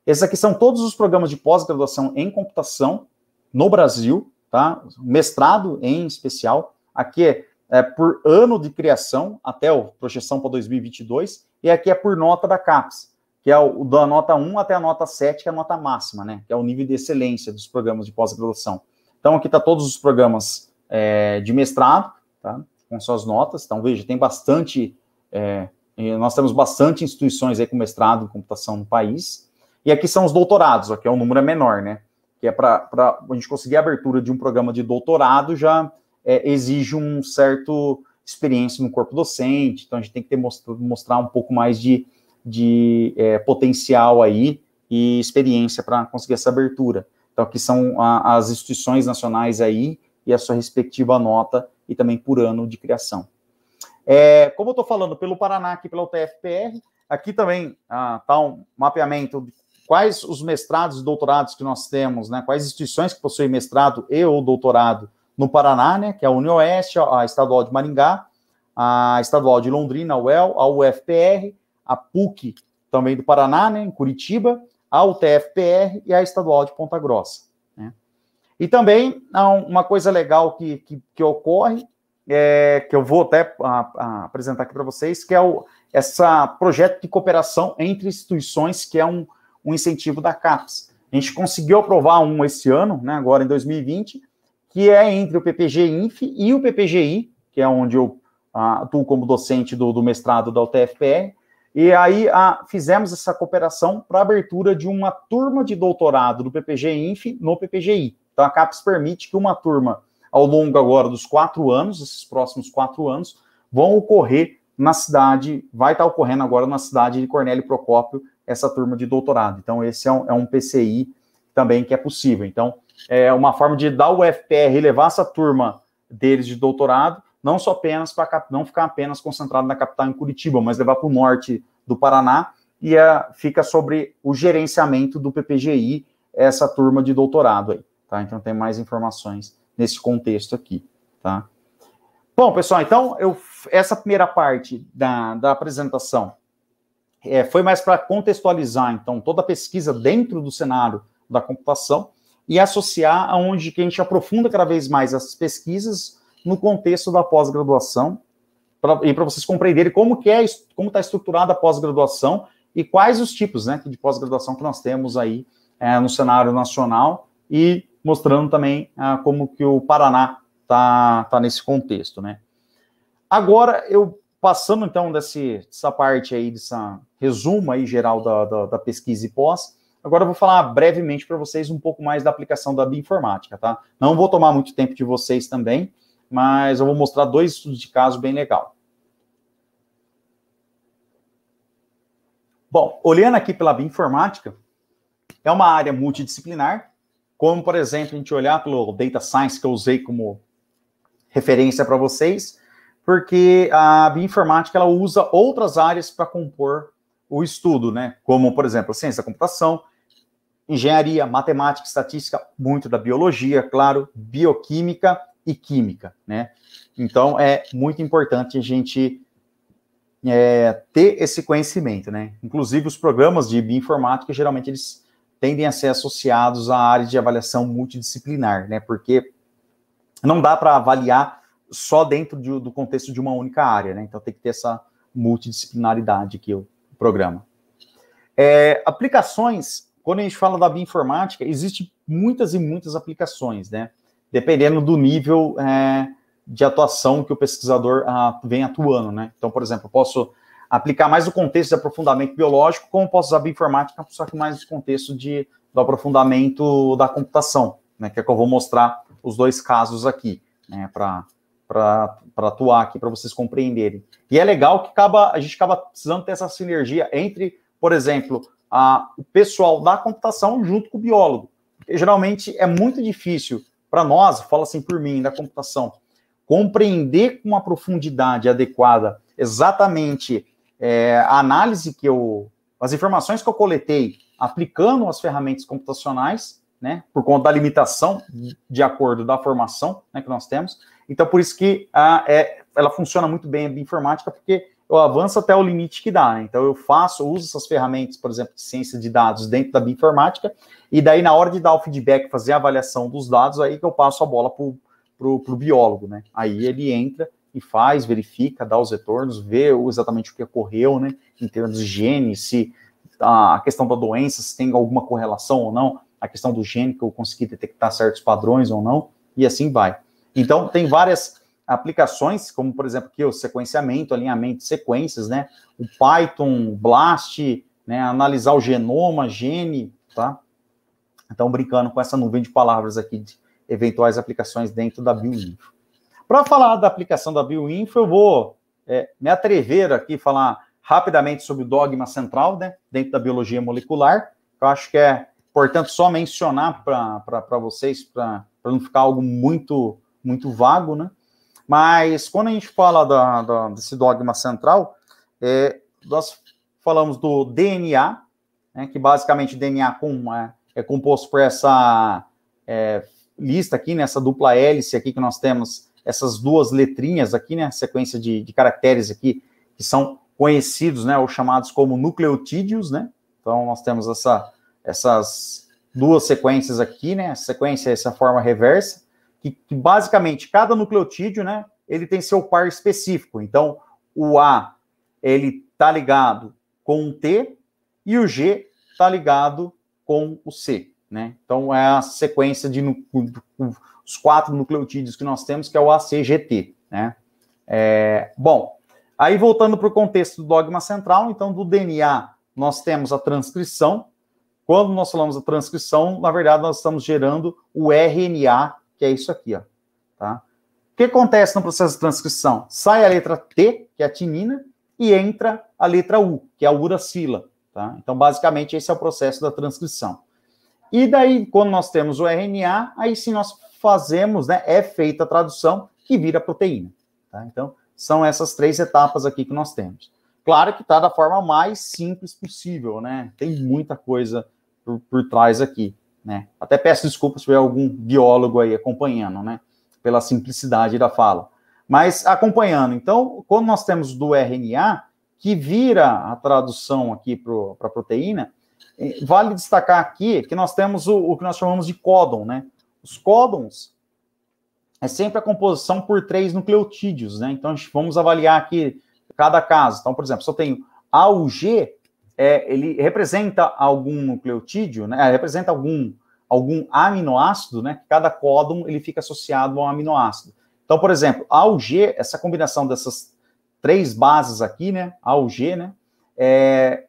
Esses aqui são todos os programas de pós-graduação em computação no Brasil, tá? Mestrado em especial. Aqui é é, por ano de criação, até a projeção para 2022, e aqui é por nota da CAPES, que é o da nota 1 até a nota 7, que é a nota máxima, né? Que é o nível de excelência dos programas de pós-graduação. Então, aqui está todos os programas é, de mestrado, tá? com suas notas. Então, veja, tem bastante. É, nós temos bastante instituições aí com mestrado em computação no país. E aqui são os doutorados, aqui é o um número menor, né? Que é para a gente conseguir a abertura de um programa de doutorado já é, exige um certo experiência no corpo docente, então a gente tem que ter, mostrar um pouco mais de, de é, potencial aí e experiência para conseguir essa abertura. Então, aqui são a, as instituições nacionais aí e a sua respectiva nota e também por ano de criação. É, como eu estou falando pelo Paraná aqui pela UTFPR, aqui também está ah, tá um mapeamento de quais os mestrados e doutorados que nós temos, né, quais instituições que possuem mestrado e ou doutorado no Paraná, né, que é a UniOeste, a Estadual de Maringá, a Estadual de Londrina, a UEL, a UFPR, a PUC também do Paraná, né, em Curitiba, a UTFPR e a Estadual de Ponta Grossa. Né. E também uma coisa legal que, que, que ocorre, é, que eu vou até a, a apresentar aqui para vocês, que é o esse projeto de cooperação entre instituições, que é um, um incentivo da CAPES. A gente conseguiu aprovar um esse ano, né, agora em 2020, que é entre o PPG-INF e o PPGI, que é onde eu ah, atuo como docente do, do mestrado da UTFPR, e aí ah, fizemos essa cooperação para abertura de uma turma de doutorado do PPG-INF no PPGI. Então, a CAPES permite que uma turma, ao longo agora dos quatro anos, esses próximos quatro anos, vão ocorrer na cidade, vai estar tá ocorrendo agora na cidade de Cornélio Procópio, essa turma de doutorado. Então, esse é um, é um PCI também que é possível. Então, é, uma forma de dar o FPR e levar essa turma deles de doutorado, não só apenas para não ficar apenas concentrado na capital em Curitiba, mas levar para o norte do Paraná e a, ah, fica sobre o gerenciamento do PPGI essa turma de doutorado aí, tá? Então tem mais informações nesse contexto aqui, tá? Bom, pessoal, então eu, essa primeira parte da, da apresentação é, foi mais para contextualizar, então, toda a pesquisa dentro do cenário da computação e associar aonde que a gente aprofunda cada vez mais as pesquisas no contexto da pós-graduação pra, e para vocês compreenderem como que é como está estruturada a pós-graduação e quais os tipos, né, de pós-graduação que nós temos aí é, no cenário nacional e mostrando também ah, como que o Paraná tá tá nesse contexto, né? Agora eu passando então desse, dessa parte aí dessa resumo aí geral da, da, da pesquisa e pós, Agora eu vou falar brevemente para vocês um pouco mais da aplicação da bioinformática, tá? Não vou tomar muito tempo de vocês também, mas eu vou mostrar dois estudos de caso bem legal. Bom, olhando aqui pela bioinformática, é uma área multidisciplinar, como, por exemplo, a gente olhar pelo Data Science que eu usei como referência para vocês, porque a bioinformática ela usa outras áreas para compor o estudo, né? Como, por exemplo, a ciência da computação, engenharia, matemática, estatística, muito da biologia, claro, bioquímica e química, né? Então é muito importante a gente é, ter esse conhecimento, né? Inclusive os programas de bioinformática geralmente eles tendem a ser associados à área de avaliação multidisciplinar, né? Porque não dá para avaliar só dentro de, do contexto de uma única área, né? Então tem que ter essa multidisciplinaridade que o programa. É, aplicações quando a gente fala da bioinformática, existe muitas e muitas aplicações, né? Dependendo do nível é, de atuação que o pesquisador a, ah, vem atuando, né? Então, por exemplo, eu posso aplicar mais o contexto de aprofundamento biológico, como posso usar a bioinformática, só que mais o contexto de, do aprofundamento da computação, né? Que é que eu vou mostrar os dois casos aqui, né? Para para atuar aqui, para vocês compreenderem. E é legal que acaba, a gente acaba precisando ter essa sinergia entre, por exemplo, a, o pessoal da computação junto com o biólogo. Porque, geralmente é muito difícil para nós, fala assim por mim, da computação, compreender com uma profundidade adequada exatamente é, a análise que eu, as informações que eu coletei aplicando as ferramentas computacionais, né, por conta da limitação de acordo da formação né, que nós temos. Então, por isso que é, ela funciona muito bem a bioinformática, porque eu avanço até o limite que dá. Né? Então, eu faço, uso essas ferramentas, por exemplo, de ciência de dados dentro da bioinformática, e daí, na hora de dar o feedback, fazer a avaliação dos dados, aí que eu passo a bola para o biólogo, né? Aí ele entra e faz, verifica, dá os retornos, vê exatamente o que ocorreu, né? Em termos de gene, se a questão da doença, se tem alguma correlação ou não, a questão do gene, que eu consegui detectar certos padrões ou não, e assim vai. Então, tem várias aplicações, como por exemplo aqui o sequenciamento, alinhamento de sequências, né? O Python, o Blast, né? Analisar o genoma, gene, tá? Então, brincando com essa nuvem de palavras aqui de eventuais aplicações dentro da bioinfo. Para falar da aplicação da bioinfo, eu vou é, me atrever aqui a falar rapidamente sobre o dogma central, né? Dentro da biologia molecular, eu acho que é importante só mencionar para vocês, para não ficar algo muito, muito vago, né? Mas quando a gente fala da, da, desse dogma central, é, nós falamos do DNA, né, que basicamente DNA com, é, é composto por essa é, lista aqui, nessa né, dupla hélice aqui que nós temos, essas duas letrinhas aqui, né, sequência de, de caracteres aqui, que são conhecidos, né, ou chamados como nucleotídeos, né? Então nós temos essa, essas duas sequências aqui, né? Sequência essa forma reversa que, que basicamente cada nucleotídeo, né, ele tem seu par específico. Então, o A, ele tá ligado com o T e o G tá ligado com o C, né? Então, é a sequência de os quatro nucleotídeos que nós temos, que é o ACGT, né? É, bom, aí voltando para o contexto do dogma central, então do DNA nós temos a transcrição. Quando nós falamos a transcrição, na verdade nós estamos gerando o RNA que é isso aqui, ó, tá? O que acontece no processo de transcrição? Sai a letra T, que é a tinina, e entra a letra U, que é a uracila, tá? Então, basicamente, esse é o processo da transcrição. E daí, quando nós temos o RNA, aí sim nós fazemos, né, é feita a tradução, que vira proteína, tá? Então, são essas três etapas aqui que nós temos. Claro que está da forma mais simples possível, né? Tem muita coisa por, por trás aqui. Né? Até peço desculpas se tiver algum biólogo aí acompanhando, né? Pela simplicidade da fala. Mas acompanhando. Então, quando nós temos do RNA, que vira a tradução aqui para a proteína, eh, vale destacar aqui que nós temos o, o, que nós chamamos de códon, né? Os códons é sempre a composição por três nucleotídeos, né? Então, vamos avaliar aqui cada caso. Então, por exemplo, se eu tenho AUG, é, ele representa algum nucleotídeo, né? É, representa algum algum aminoácido, né? Cada códon ele fica associado a um aminoácido. Então, por exemplo, AUG, essa combinação dessas três bases aqui, né? AUG, né? É,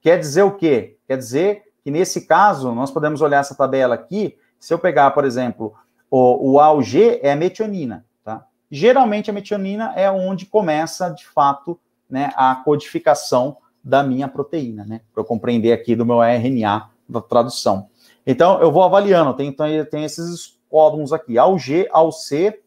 quer dizer o quê? Quer dizer que nesse caso nós podemos olhar essa tabela aqui. Se eu pegar, por exemplo, o, o AUG é a metionina, tá? Geralmente a metionina é onde começa, de fato, né, a codificação da minha proteína, né? Para eu compreender aqui do meu RNA da tradução. Então, eu vou avaliando, tem, então tem esses códons aqui, AUG, AUC,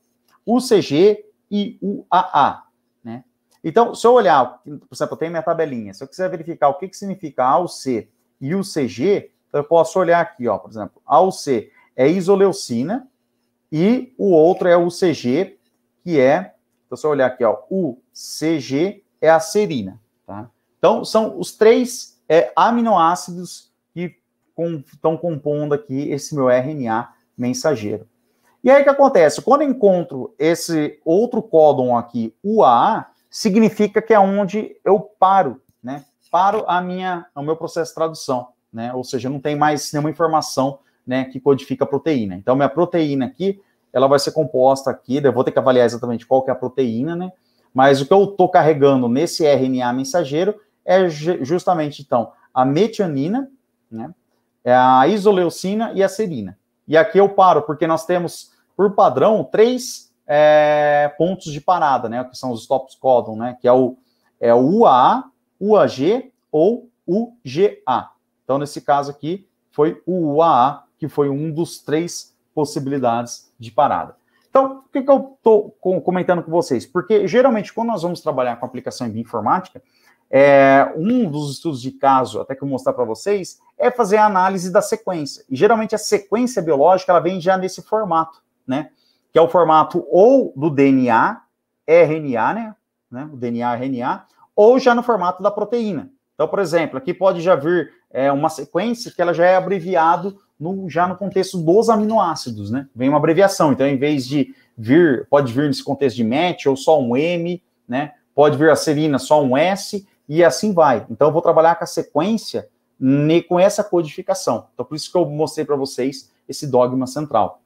UCG e UAA, né? Então, se eu olhar, por exemplo, eu tenho minha tabelinha, se eu quiser verificar o que, que significa AUC e UCG, então eu posso olhar aqui, ó, por exemplo, AUC é isoleucina e o outro é UCG, que é, então, se eu olhar aqui, ó, UCG é a serina. Então, são os três é, aminoácidos que com, estão compondo aqui esse meu RNA mensageiro. E aí o que acontece? Quando eu encontro esse outro códon aqui, UAA, significa que é onde eu paro, né? Paro a minha, o meu processo de tradução, né? Ou seja, não tem mais nenhuma informação, né, que codifica a proteína. Então, minha proteína aqui, ela vai ser composta aqui, eu vou ter que avaliar exatamente qual que é a proteína, né? Mas o que eu estou carregando nesse RNA mensageiro é justamente, então, a metionina, né, é a isoleucina e a serina. E aqui eu paro, porque nós temos, por padrão, três é, pontos de parada, né, que são os stops codon, né, que é o, é o UAA, UAG ou UGA. Então, nesse caso aqui, foi o UAA, que foi um dos três possibilidades de parada. Então, o que, que eu estou comentando com vocês? Porque, geralmente, quando nós vamos trabalhar com aplicação em bioinformática, informática é, um dos estudos de caso, até que eu vou mostrar para vocês, é fazer a análise da sequência. E geralmente a sequência biológica ela vem já nesse formato, né? Que é o formato ou do DNA, RNA, né? né? O DNA, RNA, ou já no formato da proteína. Então, por exemplo, aqui pode já vir é, uma sequência que ela já é abreviado no, já no contexto dos aminoácidos, né? Vem uma abreviação. Então, em vez de vir, pode vir nesse contexto de match ou só um M, né? Pode vir a serina só um S e assim vai. Então, eu vou trabalhar com a sequência com essa codificação. Então, por isso que eu mostrei para vocês esse dogma central.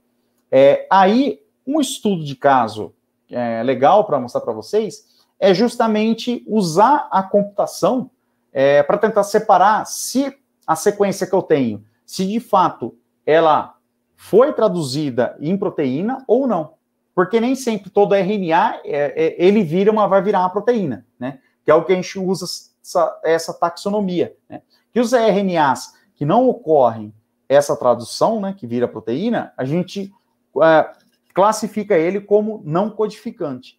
É, aí, um estudo de caso é, legal para mostrar para vocês é justamente usar a computação é, para tentar separar se a sequência que eu tenho, se de fato ela foi traduzida em proteína ou não. Porque nem sempre todo RNA é, é, ele vira uma, vai virar uma proteína, né? que é o que a gente usa essa, essa taxonomia, né? Que os RNAs que não ocorrem essa tradução, né, que vira proteína, a gente é, classifica ele como não codificante.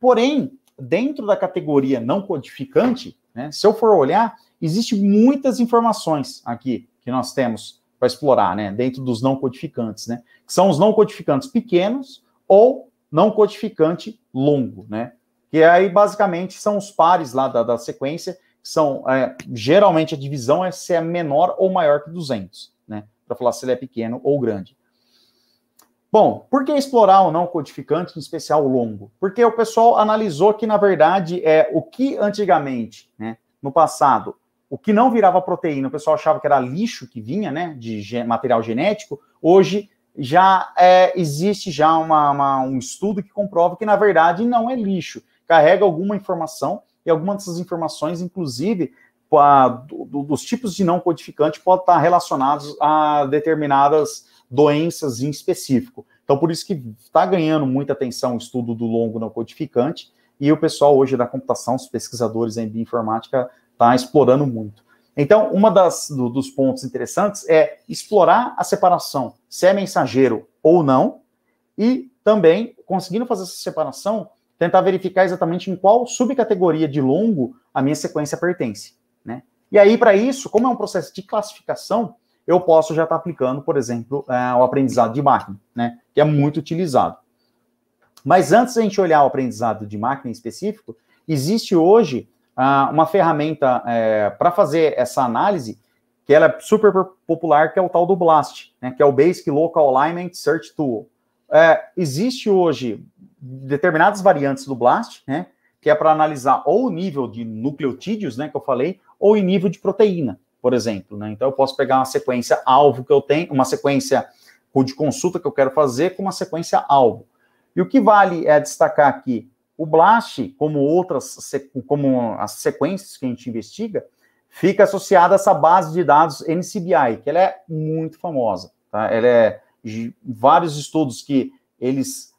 Porém, dentro da categoria não codificante, né, se eu for olhar, existe muitas informações aqui que nós temos para explorar, né, dentro dos não codificantes, né, que são os não codificantes pequenos ou não codificante longo, né. Que aí, basicamente, são os pares lá da, da sequência, são, é, geralmente, a divisão é se é menor ou maior que 200, né? Para falar se ele é pequeno ou grande. Bom, por que explorar ou não codificante, em especial longo? Porque o pessoal analisou que, na verdade, é o que antigamente, né, no passado, o que não virava proteína, o pessoal achava que era lixo que vinha, né, de material genético, hoje já é, existe já uma, uma, um estudo que comprova que, na verdade, não é lixo carrega alguma informação e alguma dessas informações, inclusive, a, do, dos tipos de não codificante, pode estar relacionados a determinadas doenças em específico. Então, por isso que está ganhando muita atenção o estudo do longo não codificante, e o pessoal hoje da computação, os pesquisadores em bioinformática, está explorando muito. Então, um do, dos pontos interessantes é explorar a separação, se é mensageiro ou não, e também, conseguindo fazer essa separação, tentar verificar exatamente em qual subcategoria de longo a minha sequência pertence. Né? E aí, para isso, como é um processo de classificação, eu posso já estar tá aplicando, por exemplo, uh, o aprendizado de máquina, né? que é muito utilizado. Mas antes a gente olhar o aprendizado de máquina em específico, existe hoje ah, uma ferramenta é, para fazer essa análise que ela é super popular, que é o tal do BLAST, né? que é o Basic Local Alignment Search Tool. É, existe hoje determinadas variantes do BLAST, né? Que é para analisar ou o nível de nucleotídeos, né? Que eu falei, ou em nível de proteína, por exemplo, né? Então eu posso pegar uma sequência alvo que eu tenho, uma sequência de consulta que eu quero fazer com uma sequência alvo. E o que vale é destacar aqui o BLAST, como outras, como as sequências que a gente investiga, fica associada a essa base de dados NCBI, que ela é muito famosa. Tá? Ela é vários estudos que eles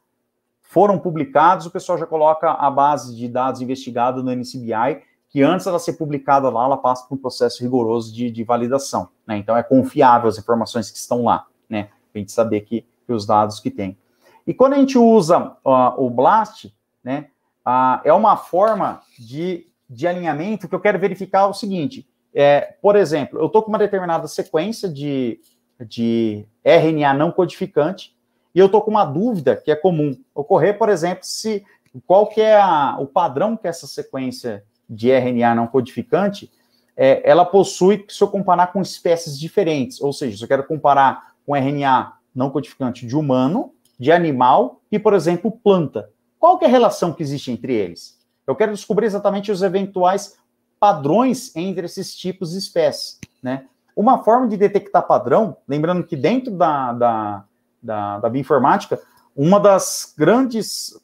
foram publicados, o pessoal já coloca a base de dados investigada no NCBI, que antes ela ser publicada lá, ela passa por um processo rigoroso de, de validação. Né? Então é confiável as informações que estão lá, né? Para a gente saber que, que, os dados que tem. E quando a gente usa uh, o BLAST, né? Uh, é uma forma de, de alinhamento que eu quero verificar o seguinte. É, por exemplo, eu estou com uma determinada sequência de, de RNA não codificante, e eu estou com uma dúvida que é comum ocorrer, por exemplo, se qual que é a, o padrão que essa sequência de RNA não codificante é, ela possui se eu comparar com espécies diferentes, ou seja, se eu quero comparar com RNA não codificante de humano, de animal e, por exemplo, planta. Qual que é a relação que existe entre eles? Eu quero descobrir exatamente os eventuais padrões entre esses tipos de espécies, né? Uma forma de detectar padrão, lembrando que dentro da, da da, da bioinformática, uma das grandes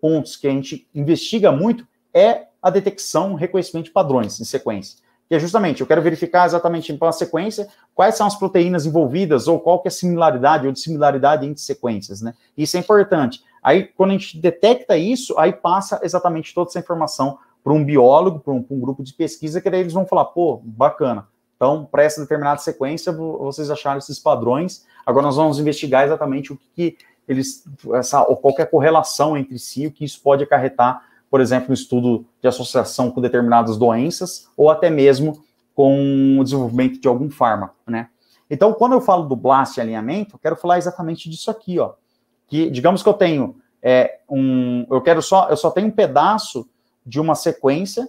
pontos que a gente investiga muito é a detecção, reconhecimento de padrões em sequência. Que é justamente, eu quero verificar exatamente em uma sequência quais são as proteínas envolvidas ou qual que é a similaridade ou dissimilaridade entre sequências, né? Isso é importante. Aí, quando a gente detecta isso, aí passa exatamente toda essa informação para um biólogo, para um, um, grupo de pesquisa, que daí eles vão falar, pô, bacana, então, para essa determinada sequência, vocês acharam esses padrões. Agora nós vamos investigar exatamente o que, eles, essa, ou qualquer é correlação entre si, o que isso pode acarretar, por exemplo, no estudo de associação com determinadas doenças, ou até mesmo com o desenvolvimento de algum fármaco, né? Então, quando eu falo do blast e alinhamento, eu quero falar exatamente disso aqui, ó. Que, digamos que eu tenho é, um, eu quero só, eu só tenho um pedaço de uma sequência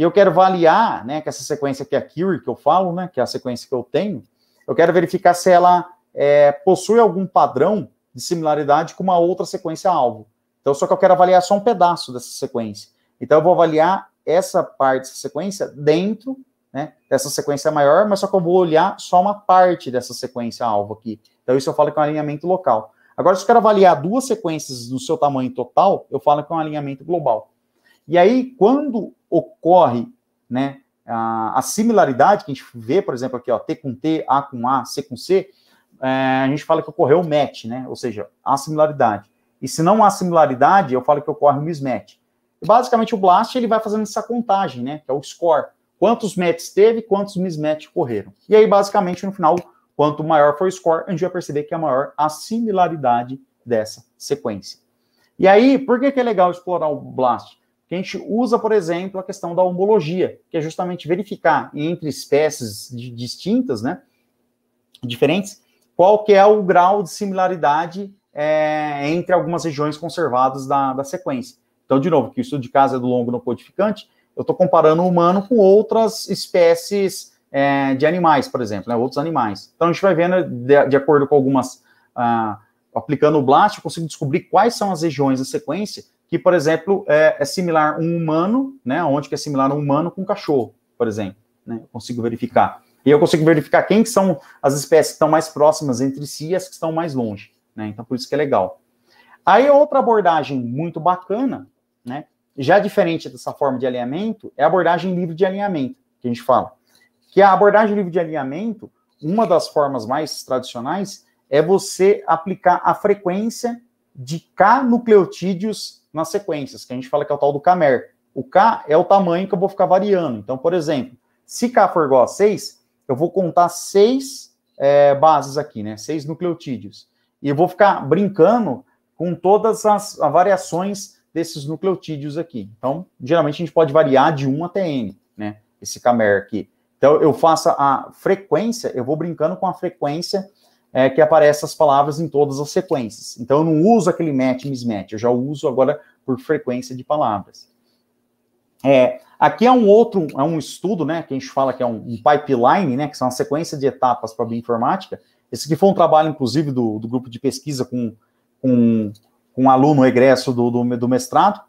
e eu quero avaliar, né, que essa sequência que é a Curie, que eu falo, né, que é a sequência que eu tenho, eu quero verificar se ela é, possui algum padrão de similaridade com uma outra sequência alvo. Então, só que eu quero avaliar só um pedaço dessa sequência. Então, eu vou avaliar essa parte, dessa sequência, dentro né, dessa sequência maior, mas só que eu vou olhar só uma parte dessa sequência alvo aqui. Então, isso eu falo que é um alinhamento local. Agora, se eu quero avaliar duas sequências no seu tamanho total, eu falo que é um alinhamento global. E aí, quando ocorre né, a, a, similaridade que a gente vê, por exemplo, aqui, ó, T com T, A com A, C com C, é, a gente fala que ocorreu o match, né? Ou seja, a similaridade. E se não há similaridade, eu falo que ocorre um mismatch. basicamente o Blast ele vai fazendo essa contagem, né? Que é o score. Quantos matches teve, quantos mismatch ocorreram. E aí, basicamente, no final, quanto maior for o score, a gente vai perceber que é maior a similaridade dessa sequência. E aí, por que, que é legal explorar o Blast? que a gente usa, por exemplo, a questão da homologia, que é justamente verificar entre espécies distintas, né, diferentes, qual que é o grau de similaridade é, entre algumas regiões conservadas da, da sequência. Então, de novo, que o estudo de caso é do longo não codificante, eu estou comparando o humano com outras espécies é, de animais, por exemplo, né, outros animais. Então, a gente vai vendo, de, de acordo com algumas... Ah, aplicando o BLAST, eu consigo descobrir quais são as regiões da sequência que, por exemplo, é, é similar um humano, né? Onde que é similar um humano com um cachorro, por exemplo. Né? Eu consigo verificar. E eu consigo verificar quem que são as espécies que estão mais próximas entre si e as que estão mais longe. Né? Então, por isso que é legal. Aí, outra abordagem muito bacana, né? já diferente dessa forma de alinhamento, é a abordagem livre de alinhamento, que a gente fala. Que a abordagem livre de alinhamento, uma das formas mais tradicionais, é você aplicar a frequência de K nucleotídeos nas sequências, que a gente fala que é o tal do Kmer. O K é o tamanho que eu vou ficar variando. Então, por exemplo, se K for igual a 6, eu vou contar 6 é, bases aqui, né? 6 nucleotídeos. E eu vou ficar brincando com todas as variações desses nucleotídeos aqui. Então, geralmente a gente pode variar de 1 até N, né? Esse Kmer aqui. Então, eu faço a frequência, eu vou brincando com a frequência é, que aparece as palavras em todas as sequências. Então, eu não uso aquele match mismatch, eu já uso agora por frequência de palavras. É, aqui é um outro, é um estudo, né, que a gente fala que é um, um pipeline, né, que são uma sequência de etapas para a bioinformática. Esse aqui foi um trabalho, inclusive, do, do grupo de pesquisa com, com, com um aluno egresso do, do, do mestrado,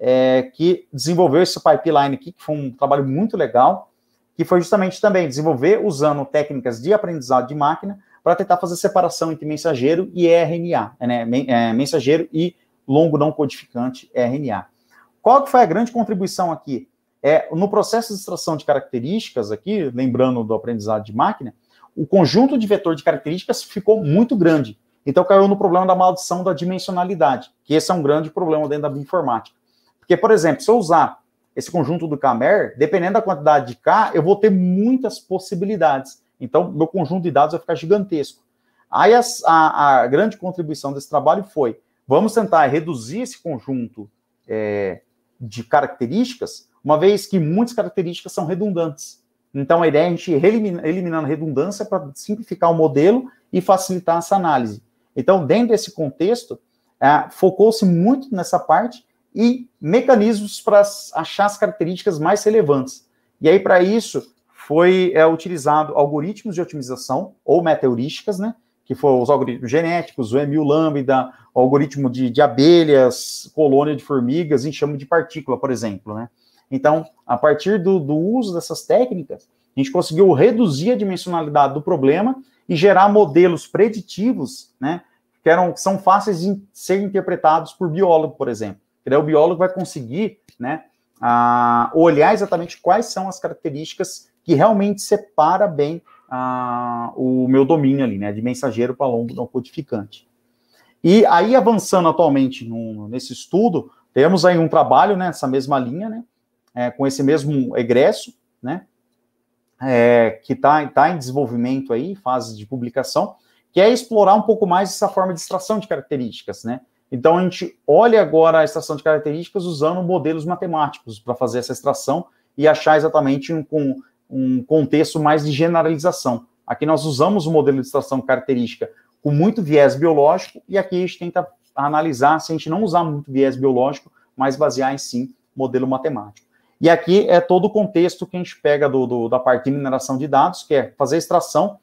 é, que desenvolveu esse pipeline aqui, que foi um trabalho muito legal, que foi justamente também desenvolver usando técnicas de aprendizado de máquina para tentar fazer separação entre mensageiro e RNA, é, né? É, mensageiro e longo não codificante RNA. Qual que foi a grande contribuição aqui? É, no processo de extração de características aqui, lembrando do aprendizado de máquina, o conjunto de vetor de características ficou muito grande. Então caiu no problema da maldição da dimensionalidade, que esse é um grande problema dentro da bioinformática. Porque, por exemplo, se eu usar esse conjunto do Camer, dependendo da quantidade de K, eu vou ter muitas possibilidades. Então, meu conjunto de dados vai ficar gigantesco. Aí a, a, a grande contribuição desse trabalho foi: vamos tentar reduzir esse conjunto é, de características, uma vez que muitas características são redundantes. Então, a ideia é a gente elimina, eliminando redundância para simplificar o modelo e facilitar essa análise. Então, dentro desse contexto, é, focou-se muito nessa parte e mecanismos para achar as características mais relevantes. E aí, para isso, foi é, utilizado algoritmos de otimização, ou meta né? Que foram os algoritmos genéticos, o EMU lambda, o algoritmo de, de abelhas, colônia de formigas, enxame de partícula, por exemplo, né? Então, a partir do, do uso dessas técnicas, a gente conseguiu reduzir a dimensionalidade do problema e gerar modelos preditivos, né, que, eram, que são fáceis de ser interpretados por biólogo, por exemplo. E daí o biólogo vai conseguir, né, a, olhar exatamente quais são as características que realmente separa bem ah, o meu domínio ali, né? De mensageiro para longo não codificante. E aí, avançando atualmente nesse estudo, temos aí um trabalho né, nessa né, mesma linha, né? É, com esse mesmo egresso, né? É, que está tá em desenvolvimento aí, fase de publicação, que é explorar um pouco mais essa forma de extração de características, né? Então a gente olha agora a extração de características usando modelos matemáticos para fazer essa extração e achar exatamente um, com um contexto mais de generalização. Aqui nós usamos o modelo de extração característica com muito viés biológico, e aqui a gente tenta analisar se a gente não usar muito viés biológico, mas basear em sim modelo matemático. E aqui é todo o contexto que a gente pega do, do, da parte de mineração de dados, que é fazer extração,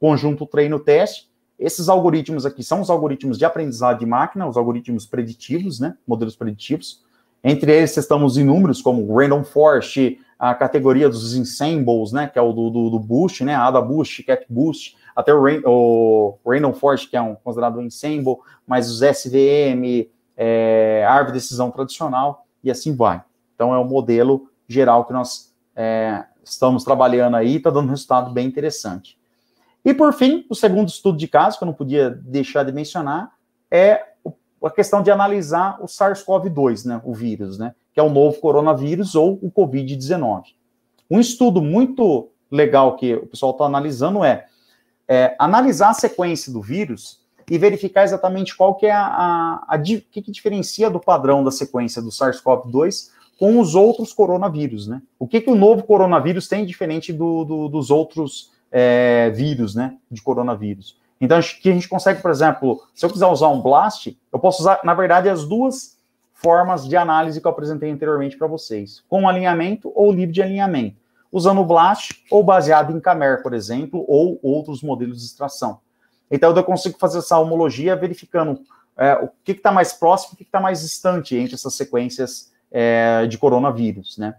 conjunto treino-teste. Esses algoritmos aqui são os algoritmos de aprendizado de máquina, os algoritmos preditivos, né? Modelos preditivos. Entre eles, estamos inúmeros, como Random Forest, a categoria dos ensembles, né, que é o do, do, do Boost, né, a Ada Boost, Cat Boost, até o, Rain, o Random Forge, que é um considerado um ensemble, mas os SVM, é, árvore de decisão tradicional, e assim vai. Então é o modelo geral que nós é, estamos trabalhando aí, está dando um resultado bem interessante. E por fim, o segundo estudo de caso, que eu não podia deixar de mencionar, é a questão de analisar o SARS-CoV-2, né, o vírus, né? que é o novo coronavírus ou o Covid-19. Um estudo muito legal que o pessoal está analisando é, é, analisar a sequência do vírus e verificar exatamente qual que é a, a, a que, que diferencia do padrão da sequência do SARS-CoV-2 com os outros coronavírus, né? O que, que o novo coronavírus tem diferente do, do, dos outros é, vírus, né? De coronavírus. Então, que a gente consegue, por exemplo, se eu quiser usar um BLAST, eu posso usar, na verdade, as duas formas de análise que eu apresentei anteriormente para vocês, com alinhamento ou livre de alinhamento, usando o BLAST ou baseado em CAMER, por exemplo, ou outros modelos de extração. Então, eu consigo fazer essa homologia verificando é, o que está mais próximo e o que está mais distante entre essas sequências é, de coronavírus, né?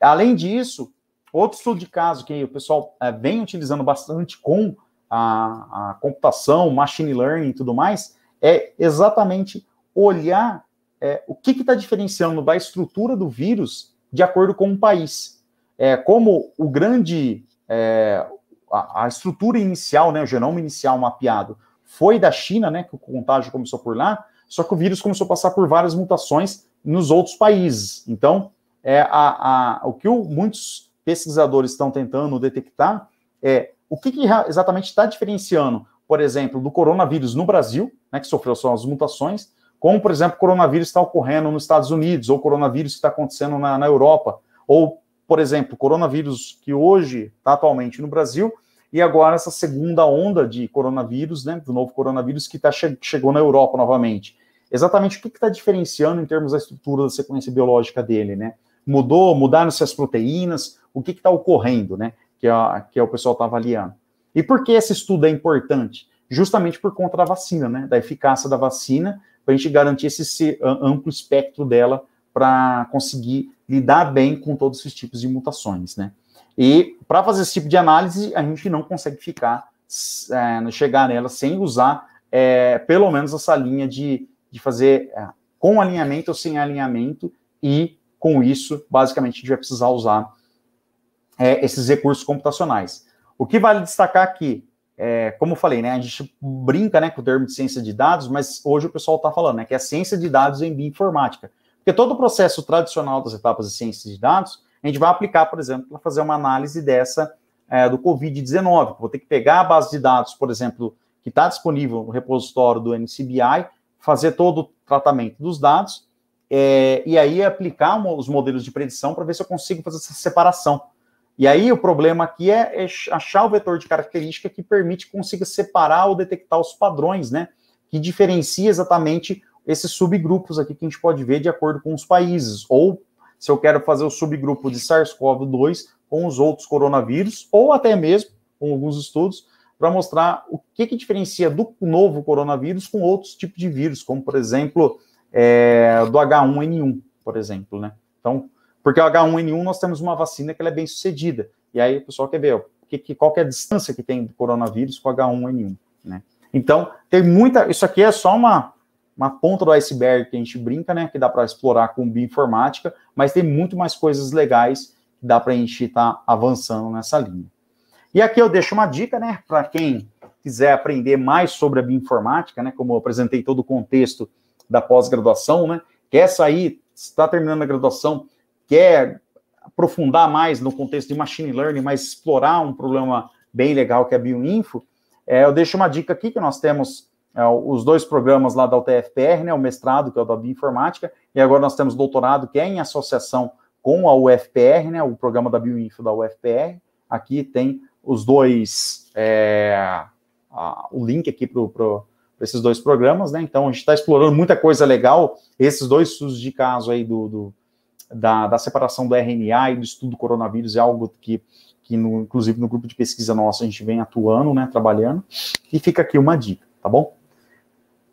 Além disso, outro estudo de caso que o pessoal é, vem utilizando bastante com a, a computação, machine learning e tudo mais, é exatamente olhar é, o que está diferenciando da estrutura do vírus de acordo com o país. É, como o grande. É, a, a, estrutura inicial, né, o genoma inicial mapeado, foi da China, né, que o contágio começou por lá, só que o vírus começou a passar por várias mutações nos outros países. Então, é, a, a, o que o, muitos pesquisadores estão tentando detectar é o que, que exatamente está diferenciando, por exemplo, do coronavírus no Brasil, né, que sofreu só as mutações, como, por exemplo, o coronavírus está ocorrendo nos Estados Unidos, ou o coronavírus que está acontecendo na, na Europa, ou, por exemplo, o coronavírus que hoje está atualmente no Brasil, e agora essa segunda onda de coronavírus, né, do novo coronavírus que tá che chegou na Europa novamente. Exatamente o que está diferenciando em termos da estrutura da sequência biológica dele, né? Mudou, mudaram-se as proteínas, o que está ocorrendo, né? Que, a, que o pessoal está avaliando. E por que esse estudo é importante? Justamente por conta da vacina, né? Da eficácia da vacina para a gente garantir esse amplo espectro dela para conseguir lidar bem com todos esses tipos de mutações, né? E para fazer esse tipo de análise, a gente não consegue ficar, é, chegar nela sem usar é, pelo menos essa linha de, de fazer é, com alinhamento ou sem alinhamento, e com isso, basicamente, a gente vai precisar usar é, esses recursos computacionais. O que vale destacar aqui é, como eu falei, né, a gente brinca né, com o termo de ciência de dados, mas hoje o pessoal está falando né, que é ciência de dados em bioinformática. Porque todo o processo tradicional das etapas de ciência de dados, a gente vai aplicar, por exemplo, para fazer uma análise dessa é, do Covid-19. Vou ter que pegar a base de dados, por exemplo, que está disponível no repositório do NCBI, fazer todo o tratamento dos dados é, e aí aplicar os modelos de predição para ver se eu consigo fazer essa separação e aí o problema aqui é, é achar o vetor de característica que permite que consiga separar ou detectar os padrões, né? Que diferencia exatamente esses subgrupos aqui que a gente pode ver de acordo com os países. Ou se eu quero fazer o subgrupo de SARS-CoV-2 com os outros coronavírus, ou até mesmo com alguns estudos, para mostrar o que, que diferencia do novo coronavírus com outros tipos de vírus, como por exemplo é, do H1N1, por exemplo, né? Então, porque o H1N1 nós temos uma vacina que é bem sucedida. E aí o pessoal quer ver ó, que, que, qual que é a distância que tem do coronavírus com o H1N1. Né? Então, tem muita. Isso aqui é só uma, uma ponta do iceberg que a gente brinca, né? Que dá para explorar com bioinformática, mas tem muito mais coisas legais que dá para a gente estar tá avançando nessa linha. E aqui eu deixo uma dica, né? Para quem quiser aprender mais sobre a bioinformática, né? Como eu apresentei todo o contexto da pós-graduação, né? Quer sair, está terminando a graduação, quer aprofundar mais no contexto de machine learning, mas explorar um problema bem legal que é a bioinfo, é, eu deixo uma dica aqui que nós temos é, os dois programas lá da UTFPR, né, o mestrado, que é o da bioinformática, e agora nós temos doutorado, que é em associação com a UFPR, né, o programa da bioinfo da UFPR. Aqui tem os dois, é, a, o link aqui para esses dois programas, né, então a gente está explorando muita coisa legal, esses dois estudos de caso aí do, do da, da separação do RNA e do estudo do coronavírus é algo que, que no, inclusive no grupo de pesquisa nossa a gente vem atuando, né, trabalhando, e fica aqui uma dica, tá bom?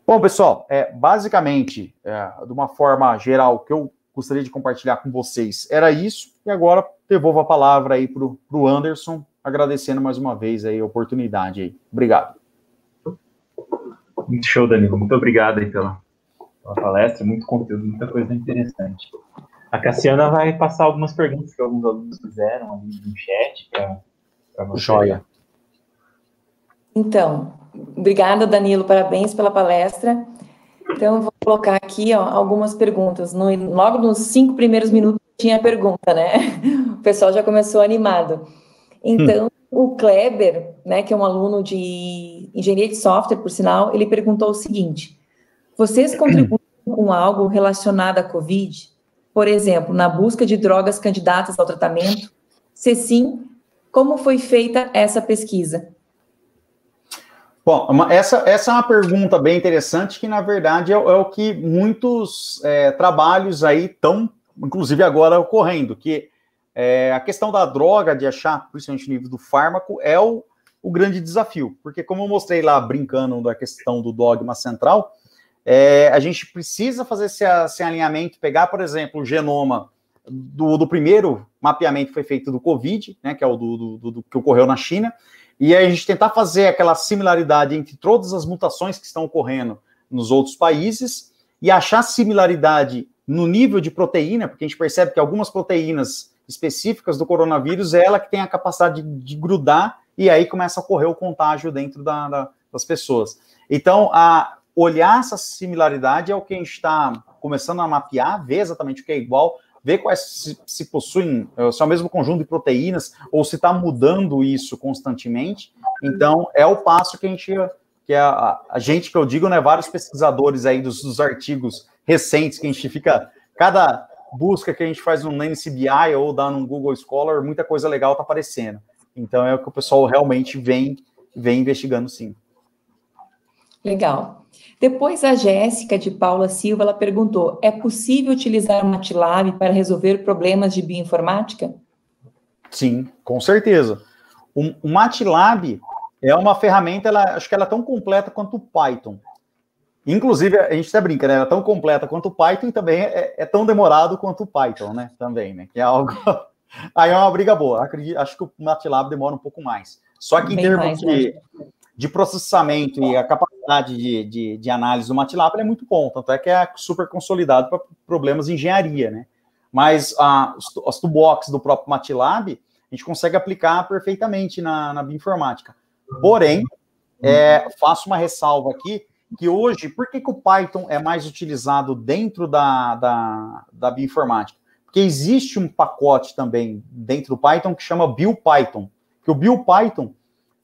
Bom, pessoal, é, basicamente, é, de uma forma geral, que eu gostaria de compartilhar com vocês era isso, e agora devolvo a palavra aí para o Anderson, agradecendo mais uma vez aí a oportunidade aí. Obrigado. Show, Danilo. Muito obrigado aí pela, pela palestra, muito conteúdo, muita coisa interessante. A Cassiana vai passar algumas perguntas que alguns alunos fizeram ali no chat para você. Joia. Então, obrigada, Danilo, parabéns pela palestra. Então, eu vou colocar aqui ó, algumas perguntas. No, logo nos cinco primeiros minutos tinha pergunta, né? <laughs> O pessoal já começou animado. Então, hum. o Kleber, né, que é um aluno de engenharia de software, por sinal, ele perguntou o seguinte: vocês contribuem <clears throat> com algo relacionado à Covid? por exemplo, na busca de drogas candidatas ao tratamento? Se sim, como foi feita essa pesquisa? Bom, essa, essa é uma pergunta bem interessante que, na verdade, é, é o que muitos é, trabalhos aí estão, inclusive agora, ocorrendo, que é, a questão da droga, de achar, principalmente o nível do fármaco, é o, o grande desafio, porque como eu mostrei lá, brincando da questão do dogma central, é, a gente precisa fazer esse, esse, alinhamento, pegar, por exemplo, o genoma do, do, primeiro mapeamento que foi feito do Covid, né, que é o do, do, do, que ocorreu na China, e a gente tentar fazer aquela similaridade entre todas as mutações que estão ocorrendo nos outros países e achar similaridade no nível de proteína, porque a gente percebe que algumas proteínas específicas do coronavírus é ela que tem a capacidade de, de grudar e aí começa a ocorrer o contágio dentro da, da, das pessoas. Então, a, olhar essa similaridade é o que a gente está começando a mapear, ver exatamente o que é igual, ver quais se, se possuem, eh, se é o mesmo conjunto de proteínas, ou se está mudando isso constantemente. Então, é o passo que a gente, que a, a gente que eu digo, né, vários pesquisadores aí dos, dos artigos recentes que a gente fica, cada busca que a gente faz no NCBI ou dá no Google Scholar, muita coisa legal está aparecendo. Então, é o que o pessoal realmente vem, vem investigando, sim. Legal. Depois, a Jéssica de Paula Silva ela perguntou: é possível utilizar o MATLAB para resolver problemas de bioinformática? Sim, com certeza. O, o MATLAB é uma ferramenta, ela, acho que ela é tão completa quanto o Python. Inclusive, a gente até brinca, né? Ela é tão completa quanto o Python e também é, é tão demorado quanto o Python, né? Também, né? Que é algo. <laughs> Aí é uma briga boa. Acredito, acho que o MATLAB demora um pouco mais. Só que em termos de. Né? de processamento e a capacidade de, de, de análise do MATLAB é muito bom, tanto é que é super consolidado para problemas de engenharia, né? Mas a, as toolbox do próprio MATLAB, a gente consegue aplicar perfeitamente na, na bioinformática. Porém, é, faço uma ressalva aqui, que hoje, por que, que o Python é mais utilizado dentro da, da, da bioinformática? Porque existe um pacote também dentro do Python que chama BioPython, que o BioPython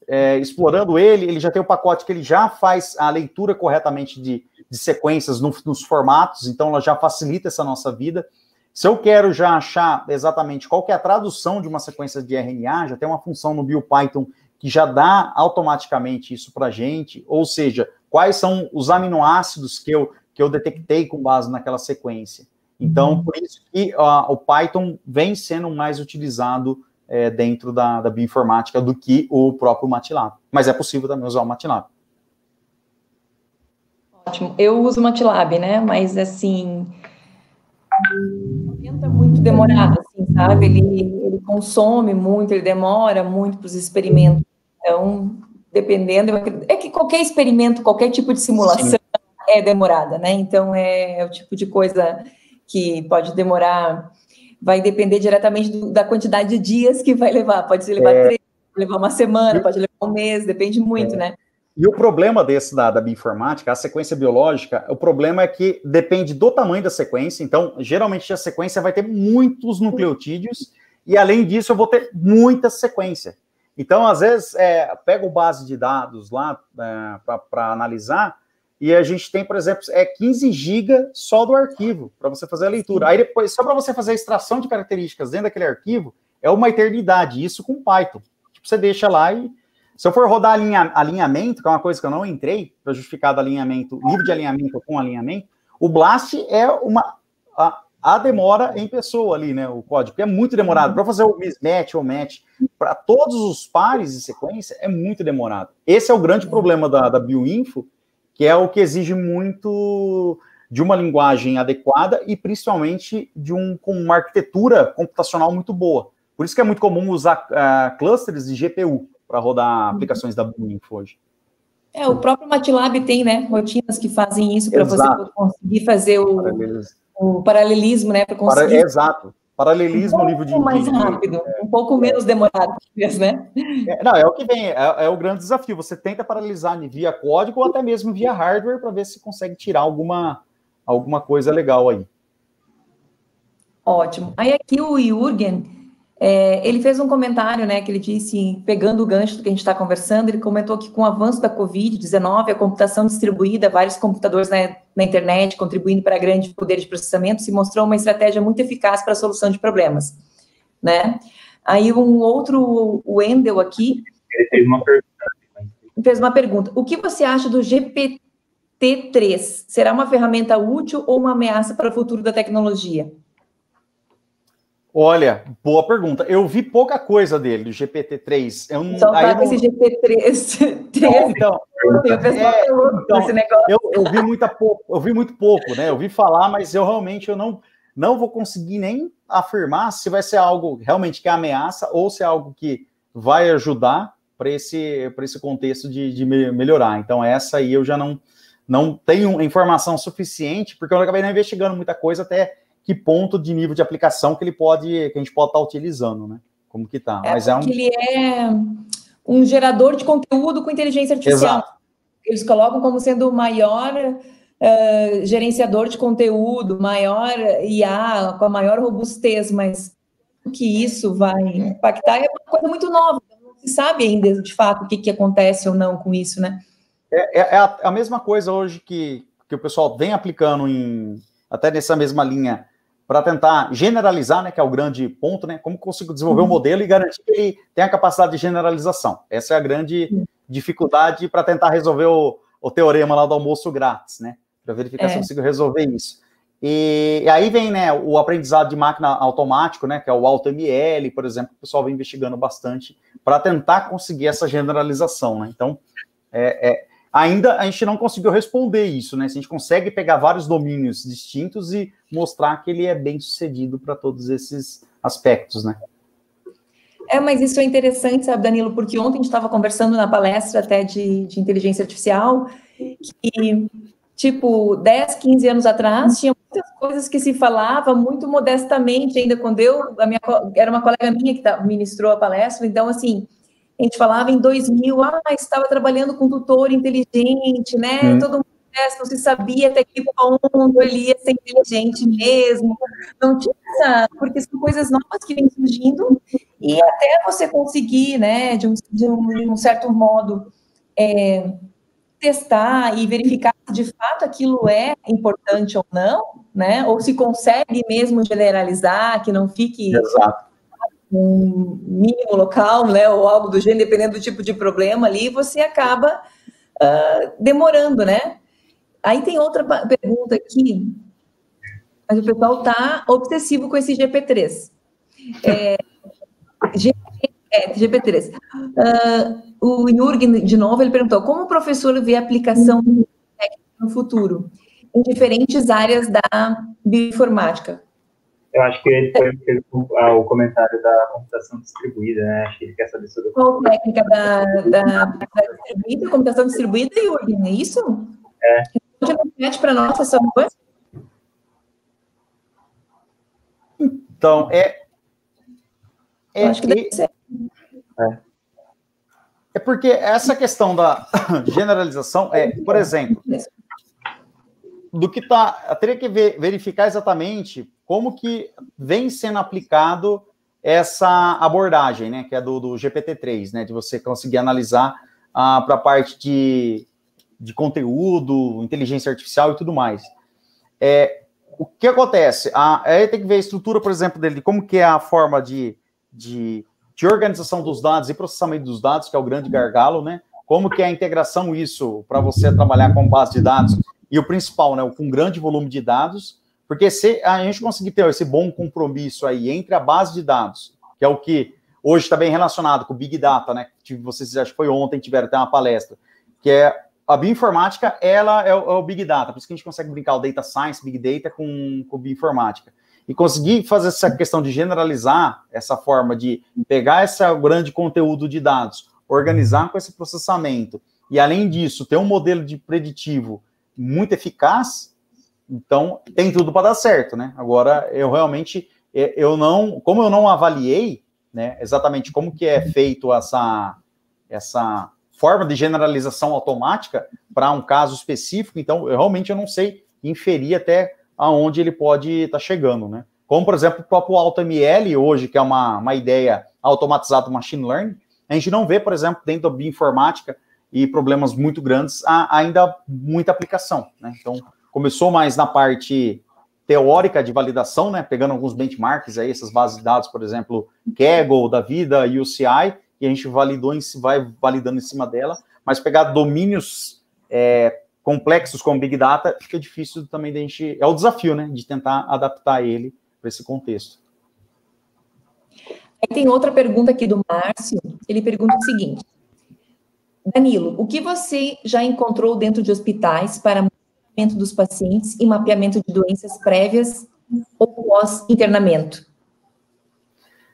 é, explorando ele, ele já tem o um pacote que ele já faz a leitura corretamente de, de sequências no, nos formatos, então ela já facilita essa nossa vida. Se eu quero já achar exatamente qual que é a tradução de uma sequência de RNA, já tem uma função no BioPython que já dá automaticamente isso para gente, ou seja, quais são os aminoácidos que eu, que eu detectei com base naquela sequência. Então, uhum. por isso que uh, o Python vem sendo mais utilizado é, dentro da, da, bioinformática do que o próprio MATLAB. Mas é possível também usar o MATLAB. Ótimo. Eu uso o MATLAB, né? Mas, assim, é muito demorado, assim, sabe? Ele, ele consome muito, ele demora muito para os experimentos. Então, dependendo... É que qualquer experimento, qualquer tipo de simulação Sim. é demorada, né? Então, é, é o tipo de coisa que pode demorar vai depender diretamente do, da quantidade de dias que vai levar. Pode levar é... três, pode levar uma semana, pode levar um mês, depende muito, é. né? E o problema desse da, da bioinformática, a sequência biológica, o problema é que depende do tamanho da sequência. Então, geralmente a sequência vai ter muitos nucleotídeos e além disso eu vou ter muita sequência. Então, às vezes, é, pego base de dados lá é, para analisar, e a gente tem, por exemplo, é 15 GB só do arquivo para você fazer a leitura. Aí depois, só para você fazer a extração de características dentro daquele arquivo, é uma eternidade, isso com Python. Tipo, você deixa lá e. Se eu for rodar alinha, alinhamento, que é uma coisa que eu não entrei, para justificar do alinhamento, livro de alinhamento com alinhamento, o Blast é uma. A, a demora em pessoa ali, né? O código, é muito demorado. Uhum. Para fazer o mismatch ou match para todos os pares de sequência, é muito demorado. Esse é o grande problema da, da bioinfo, que é o que exige muito de uma linguagem adequada e principalmente de um, com uma arquitetura computacional muito boa. Por isso que é muito comum usar uh, clusters de GPU para rodar uhum. aplicações da Boolinfo hoje. É, o próprio MATLAB tem, né, rotinas que fazem isso para você conseguir fazer o, paralelismo, o paralelismo né, para conseguir... Para, exato. Paralelismo, um livro de. Um pouco mais rápido, um pouco menos demorado, <laughs> né? É, não, é o que vem, é, é, o grande desafio. Você tenta paralisar via código ou até mesmo via hardware para ver se consegue tirar alguma, alguma coisa legal aí. Ótimo. Aí aqui o Jürgen é, ele fez um comentário, né, que ele disse, pegando o gancho do que a gente está conversando, ele comentou que com o avanço da Covid-19, a computação distribuída, vários computadores na, né, na internet contribuindo para grande poder de processamento, se mostrou uma estratégia muito eficaz para a solução de problemas, né? Aí um outro, o Wendel aqui... Ele fez uma pergunta. Fez uma pergunta. O que você acha do GPT-3? Será uma ferramenta útil ou uma ameaça para o futuro da tecnologia? Olha, boa pergunta. Eu vi pouca coisa dele, do GPT-3. Eu não, Só tá com esse GPT-3. <laughs> É, então, é, então eu, vi muita pouco, eu vi muito pouco, né? Eu vi falar, mas eu realmente eu não, não vou conseguir nem afirmar se vai ser algo realmente que ameaça ou se é algo que vai ajudar para esse, esse contexto de, de melhorar. Então, essa aí eu já não, não tenho informação suficiente, porque eu acabei não investigando muita coisa até que ponto de nível de aplicação que ele pode, que a gente pode estar tá utilizando, né? Como que tá? É, Mas é um... Ele é um gerador de conteúdo com inteligência artificial. Exato. Eles colocam como sendo o maior uh, gerenciador de conteúdo, maior IA, com a maior robustez, mas o que isso vai impactar é uma coisa muito nova. Então, não se sabe ainda, de fato, o que, que acontece ou não com isso, né? É, é, é, a, é a mesma coisa hoje que, que o pessoal vem aplicando em, até nessa mesma linha para tentar generalizar, né, que é o grande ponto, né, como consigo desenvolver o um uhum. modelo e garantir que ele tenha a capacidade de generalização. Essa é a grande uhum. dificuldade para tentar resolver o, o, teorema lá do almoço grátis, né, para verificar é. se eu é. consigo resolver isso. E, e, aí vem, né, o aprendizado de máquina automático, né, que é o AutoML, por exemplo, que o pessoal vem investigando bastante para tentar conseguir essa generalização, né, então... É, é, Ainda a gente não conseguiu responder isso, né? Se a gente consegue pegar vários domínios distintos e mostrar que ele é bem sucedido para todos esses aspectos, né? É, mas isso é interessante, sabe, Danilo? Porque ontem a gente estava conversando na palestra até de, de inteligência artificial que, tipo, 10, 15 anos atrás, tinha muitas coisas que se falava muito modestamente, ainda quando eu, a minha, era uma colega minha que ministrou a palestra, então, assim, a gente falava em 2000, ah, estava trabalhando com tutor inteligente, né? Hum. Todo mundo não se sabia até que ponto ele ia ser inteligente mesmo. Não tinha essa, porque são coisas novas que vêm surgindo e até você conseguir, né, de um, de um, de um certo modo, é, testar e verificar se de fato aquilo é importante ou não, né? Ou se consegue mesmo generalizar, que não fique Exato um mínimo local, né, ou algo do gênero, dependendo do tipo de problema ali, você acaba uh, demorando, né? Aí tem outra pergunta aqui, mas o pessoal tá obsessivo com esse GP3. É, GP3. Uh, é, ah, o Jürgen, de novo, ele perguntou como o professor vê a aplicação no futuro, em diferentes áreas da bioinformática eu acho que ele foi fez ah, o, comentário da computação distribuída, né? Acho que ele quer saber sobre. Qual a técnica da, da, da distribuída, computação distribuída, Jürgen? É isso? É. Responde para nós, essa coisa? Então, é. é acho que deve ser. É. é porque essa questão da <coughs> generalização é, por exemplo, do que tá, teria que ver, verificar exatamente como que vem sendo aplicado essa abordagem, né, que é do, do GPT-3, né, de você conseguir analisar ah, para a parte de, de conteúdo, inteligência artificial e tudo mais. É, o que acontece? Ah, aí tem que ver a estrutura, por exemplo, dele, como que é a forma de, de, de organização dos dados e processamento dos dados, que é o grande gargalo, né, como que é a integração isso para você trabalhar com base de dados e o principal, né, com um grande volume de dados, porque se a gente conseguir ter esse bom compromisso aí entre a base de dados, que é o que hoje está bem relacionado com o Big Data, né? Que vocês acho que foi ontem, tiveram até uma palestra, que é a bioinformática, ela é o, é o, Big Data, por isso que a gente consegue brincar o Data Science, Big Data com, com bioinformática. E conseguir fazer essa questão de generalizar essa forma de pegar esse grande conteúdo de dados, organizar com esse processamento, e além disso, ter um modelo de preditivo muito eficaz, então tem tudo para dar certo, né? Agora eu realmente é, eu não, como eu não avaliei, né, exatamente como que é feito essa essa forma de generalização automática para um caso específico, então eu realmente eu não sei inferir até aonde ele pode estar tá chegando, né? Como, por exemplo, o próprio AutoML hoje, que é uma, uma ideia automatizada do machine learning, a gente não vê, por exemplo, dentro da bioinformática, e problemas muito grandes, há ainda muita aplicação. Né? Então, começou mais na parte teórica de validação, né? pegando alguns benchmarks aí, essas bases de dados, por exemplo, Kaggle da vida, UCI, e a gente validou em, vai validando em cima dela, mas pegar domínios é, complexos como Big Data fica difícil também da gente. É o desafio, né? De tentar adaptar ele para esse contexto. Aí tem outra pergunta aqui do Márcio. Ele pergunta o seguinte: Danilo, o que você já encontrou dentro de hospitais para monitoramento dos pacientes e mapeamento de doenças prévias ou pós-internamento?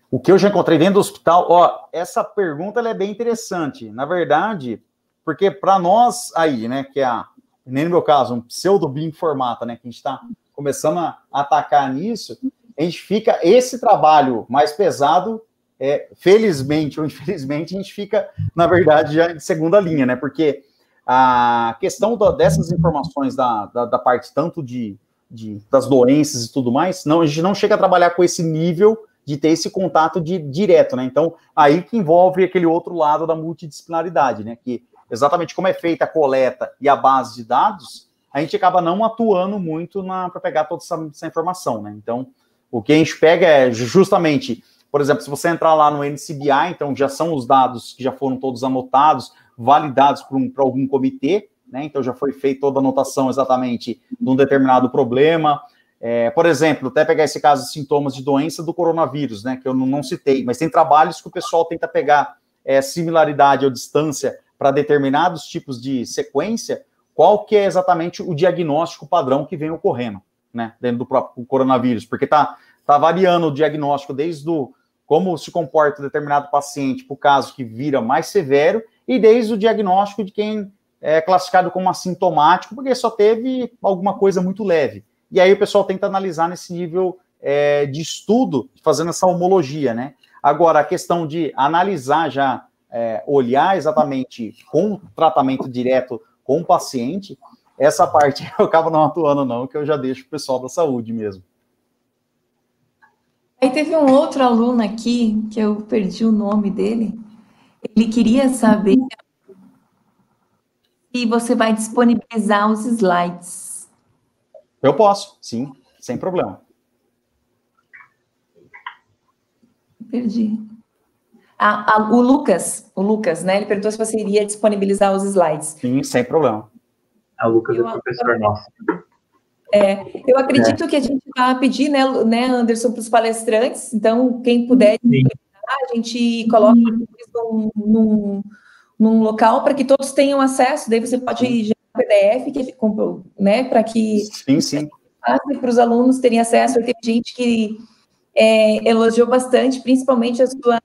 O que eu já encontrei dentro do hospital, ó, essa pergunta é bem interessante. Na verdade, porque para nós aí, né, que é a, nem no meu caso, um pseudo bioinformata, né, que a gente está começando a atacar nisso, a gente fica esse trabalho mais pesado é, felizmente ou infelizmente, a gente fica, na verdade, já em segunda linha, né? Porque a questão dessas informações da, da, da parte tanto de, de, das doenças e tudo mais, não, a gente não chega a trabalhar com esse nível de ter esse contato de, direto, né? Então, aí que envolve aquele outro lado da multidisciplinaridade, né? Que exatamente como é feita a coleta e a base de dados, a gente acaba não atuando muito para pegar toda essa, essa informação, né? Então, o que a gente pega é justamente por exemplo, se você entrar lá no NCBI, então já são os dados que já foram todos anotados, validados por, um, por algum comitê, né? Então já foi feita toda a anotação exatamente de um determinado problema. É, por exemplo, até pegar esse caso de sintomas de doença do coronavírus, né? Que eu não, não citei, mas tem trabalhos que o pessoal tenta pegar é, similaridade ou distância para determinados tipos de sequência, qual que é exatamente o diagnóstico padrão que vem ocorrendo, né? Dentro do próprio coronavírus, porque tá, tá variando o diagnóstico desde o como se comporta determinado paciente para o caso que vira mais severo, e desde o diagnóstico de quem é classificado como assintomático, porque só teve alguma coisa muito leve. E aí o pessoal tenta analisar nesse nível é, de estudo, fazendo essa homologia, né? Agora, a questão de analisar já, é, olhar exatamente com tratamento direto com o paciente, essa parte <laughs> eu acabo não atuando, não, que eu já deixo o pessoal da saúde mesmo. Aí teve um outro aluno aqui, que eu perdi o nome dele, ele queria saber se você vai disponibilizar os slides. Eu posso, sim, sem problema. Perdi. Ah, ah, o Lucas, o Lucas, né? Ele perguntou se você iria disponibilizar os slides. Sim, sem problema. A ah, Lucas é eu é professor nosso. É, é, eu acredito é. que a gente vai pedir, né, né Anderson, para os palestrantes, então, quem puder, a gente coloca num, num, num local para que todos tenham acesso, daí você pode gerar PDF que né, para que sim, sim. para os alunos terem acesso. Tem gente que é, elogiou bastante, principalmente a sua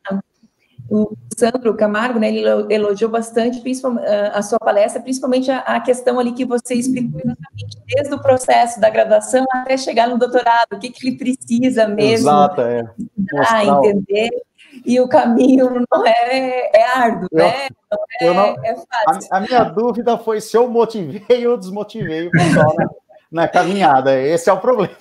o Sandro Camargo, né, ele elogiou bastante ah, a sua palestra, principalmente a, questão ali que você explicou exatamente desde o processo da graduação até chegar no doutorado, o que, que ele precisa mesmo Exato, é. Mostrar, entender, e o caminho não é, é árduo, eu, né? Não é, não, é fácil. A, a, minha dúvida foi se eu motivei <laughs> ou desmotivei o pessoal na, na caminhada, esse é o problema.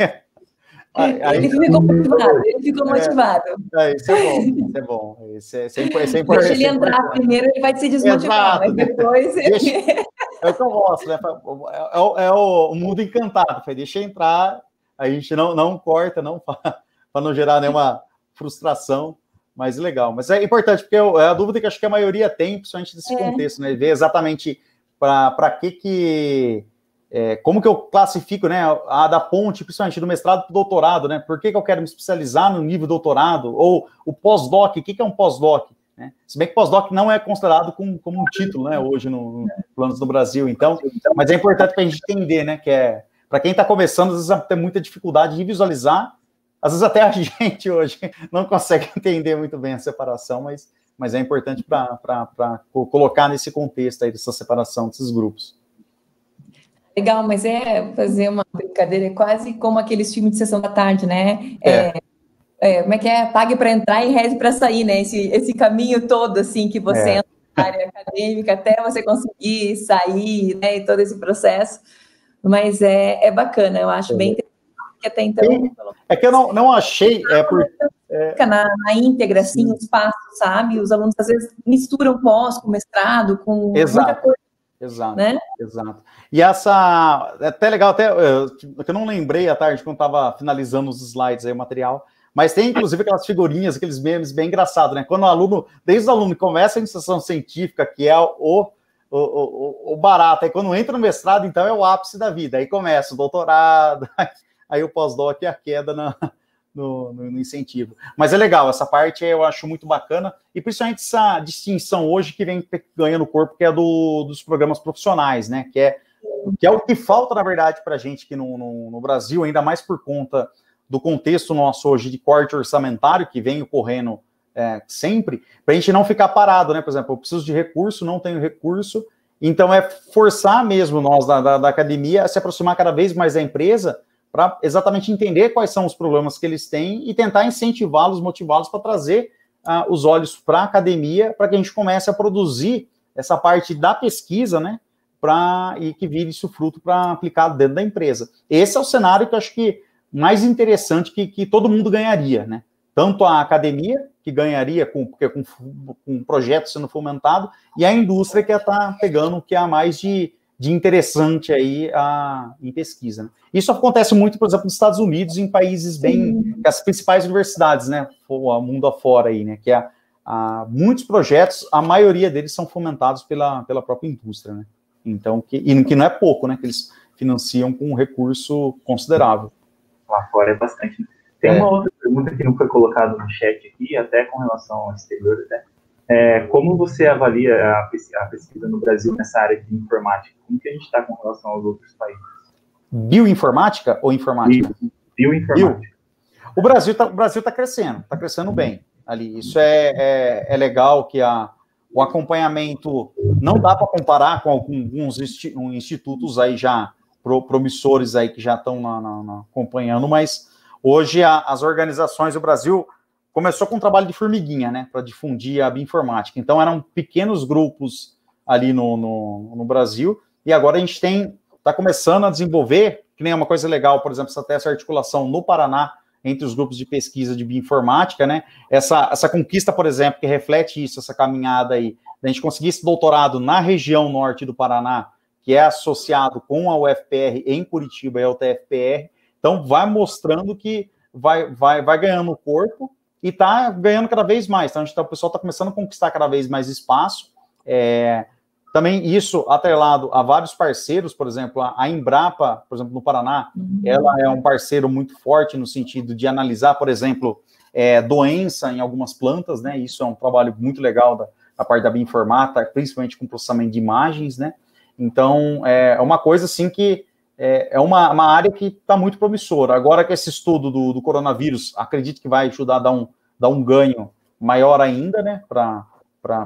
Ah, ele ficou motivado, ele ficou é. motivado. É, é, isso é bom, isso é bom. Isso é, isso é, isso é Deixa ele entrar né? primeiro, ele vai se desmotivar, mas depois... Deixa, é o que eu gosto, né? É, é, o, é o mundo encantado, foi deixa entrar, a gente não, não corta, não <laughs> para não gerar nenhuma frustração, mas legal. Mas é importante, porque é a dúvida que acho que a maioria tem, principalmente desse é. contexto, né? Ver exatamente para que que é, como que eu classifico né, a da ponte, principalmente do mestrado para o doutorado, né? Por que, que eu quero me especializar no nível doutorado? Ou o pós-doc, o que, que é um pós-doc? Né? Se bem que pós-doc não é considerado como como um título né, hoje no, no Planos do Brasil, então, mas é importante para a gente entender, né? Que é para quem está começando, às vezes tem muita dificuldade de visualizar, às vezes até a <laughs> gente hoje não consegue entender muito bem a separação, mas, mas é importante para colocar nesse contexto aí dessa separação desses grupos legal, mas é fazer uma brincadeira, é quase como aqueles filmes de sessão da tarde, né? É. é, é como é que é? Pague para entrar e reze para sair, né? Esse, esse caminho todo, assim, que você é. entra na área acadêmica até você conseguir sair, né? E todo esse processo. Mas é, é bacana, eu acho bem é. interessante, até então... É. é que eu não, não achei... É ah, por... Então fica Na, na, íntegra, assim, os passos, sabe? Os alunos às vezes misturam pós com mestrado, com Exato. muita coisa Exato, né? exato. E essa, é até legal, até eu, tipo, eu não lembrei à tarde quando estava finalizando os slides aí, o material, mas tem inclusive aquelas figurinhas, aqueles memes bem engraçados, né? Quando o aluno, desde o aluno começa a iniciação científica, que é o, o, o, o barato, aí quando entra no mestrado, então é o ápice da vida, aí começa o doutorado, <laughs> aí, o pós-doc e a queda na, no, no, no, incentivo. Mas é legal, essa parte eu acho muito bacana, e principalmente essa distinção hoje que vem ganhando corpo, que é do, dos programas profissionais, né? Que é, que é o que falta, na verdade, para a gente aqui no, no, no Brasil, ainda mais por conta do contexto nosso hoje de corte orçamentário que vem ocorrendo é, sempre, para a gente não ficar parado, né? Por exemplo, eu preciso de recurso, não tenho recurso, então é forçar mesmo nós da, da, da academia a se aproximar cada vez mais da empresa para exatamente entender quais são os problemas que eles têm e tentar incentivá-los, motivá-los para trazer uh, os olhos para a academia, para que a gente comece a produzir essa parte da pesquisa, né? Pra, e que vire isso fruto para aplicar dentro da empresa. Esse é o cenário que eu acho que mais interessante que, que todo mundo ganharia, né? Tanto a academia, que ganharia com, porque com, com um projeto sendo fomentado, e a indústria que está pegando o que há mais de de interessante aí a, em pesquisa. Né? Isso acontece muito, por exemplo, nos Estados Unidos, em países bem. as principais universidades, né? O mundo afora aí, né? Que há é, muitos projetos, a maioria deles são fomentados pela, pela própria indústria, né? Então, que, e que não é pouco, né? Que eles financiam com um recurso considerável. Lá fora é bastante. Tem é. uma outra pergunta que não foi colocada no chat aqui, até com relação ao exterior, até. Né? É, como você avalia a, a, pesquisa no Brasil nessa área de informática? Como que a gente está com relação aos outros países? Bioinformática ou informática? bioinformática. Bio. O Brasil está tá crescendo, está crescendo bem ali. Isso é, é, é legal que a, o acompanhamento não dá para comparar com alguns institutos aí já promissores aí que já estão acompanhando, mas hoje a, as organizações do Brasil começou com um trabalho de formiguinha, né, para difundir a bioinformática. Então eram pequenos grupos ali no, no, no Brasil, e agora a gente tem, está começando a desenvolver, que nem é uma coisa legal, por exemplo, até essa articulação no Paraná entre os grupos de pesquisa de bioinformática, né, essa, essa conquista, por exemplo, que reflete isso, essa caminhada aí, a gente conseguir esse doutorado na região norte do Paraná, que é associado com a UFPR em Curitiba e é a UTFPR, então vai mostrando que vai, vai, vai ganhando corpo, e está ganhando cada vez mais. Então, a gente tá, o pessoal está começando a conquistar cada vez mais espaço. É, também isso atrelado a vários parceiros, por exemplo, a, a Embrapa, por exemplo, no Paraná, uhum. ela é um parceiro muito forte no sentido de analisar, por exemplo, é, doença em algumas plantas, né? Isso é um trabalho muito legal da, da parte da bioinformática, principalmente com processamento de imagens, né? Então, é, é uma coisa assim que é, é uma, uma, área que está muito promissora. Agora que esse estudo do, do, coronavírus, acredito que vai ajudar a dar um, dar um ganho maior ainda, né, para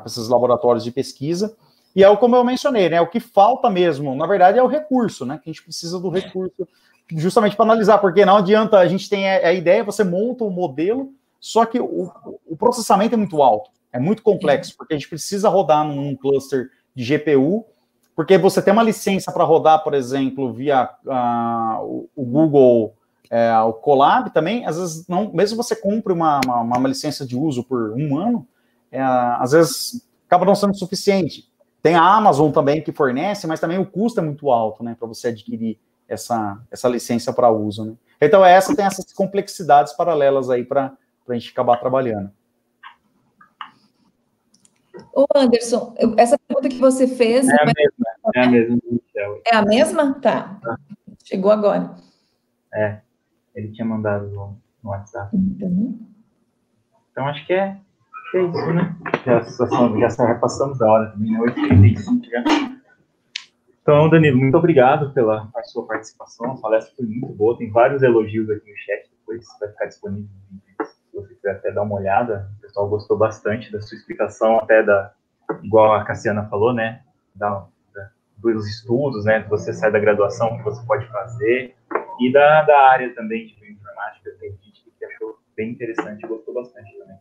esses laboratórios de pesquisa. E é como eu mencionei, né, o que falta mesmo, na verdade, é o recurso, né, que a gente precisa do recurso justamente para analisar, porque não adianta, a gente tem a, é, é a ideia, você monta o um modelo, só que o, o, processamento é muito alto, é muito complexo, porque a gente precisa rodar num cluster de GPU porque você tem uma licença para rodar, por exemplo, via uh, o Google, é, o Colab também, às vezes, não, mesmo você compre uma, uma, uma licença de uso por um ano, é, às vezes acaba não sendo suficiente. Tem a Amazon também que fornece, mas também o custo é muito alto, né, para você adquirir essa, essa licença para uso, né? Então, essa tem essas complexidades paralelas aí para a gente acabar trabalhando. Ô Anderson, essa pergunta que você fez, é é a mesma do Michel. É a mesma? Tá. tá. Chegou agora. É. Ele tinha mandado no, no WhatsApp. Então, então acho que é, é isso, né? Já, já, já passamos da hora também, né? Então, Danilo, muito obrigado pela sua participação. A palestra foi muito boa. Tem vários elogios aqui no chat. Depois vai ficar disponível né? se você quiser até dar uma olhada. O pessoal gostou bastante da sua explicação, até da, igual a Cassiana falou, né? Da dos estudos, né, que você sai da graduação, que você pode fazer, e da, da área também de bioinformática, tem gente que achou bem interessante e gostou bastante também.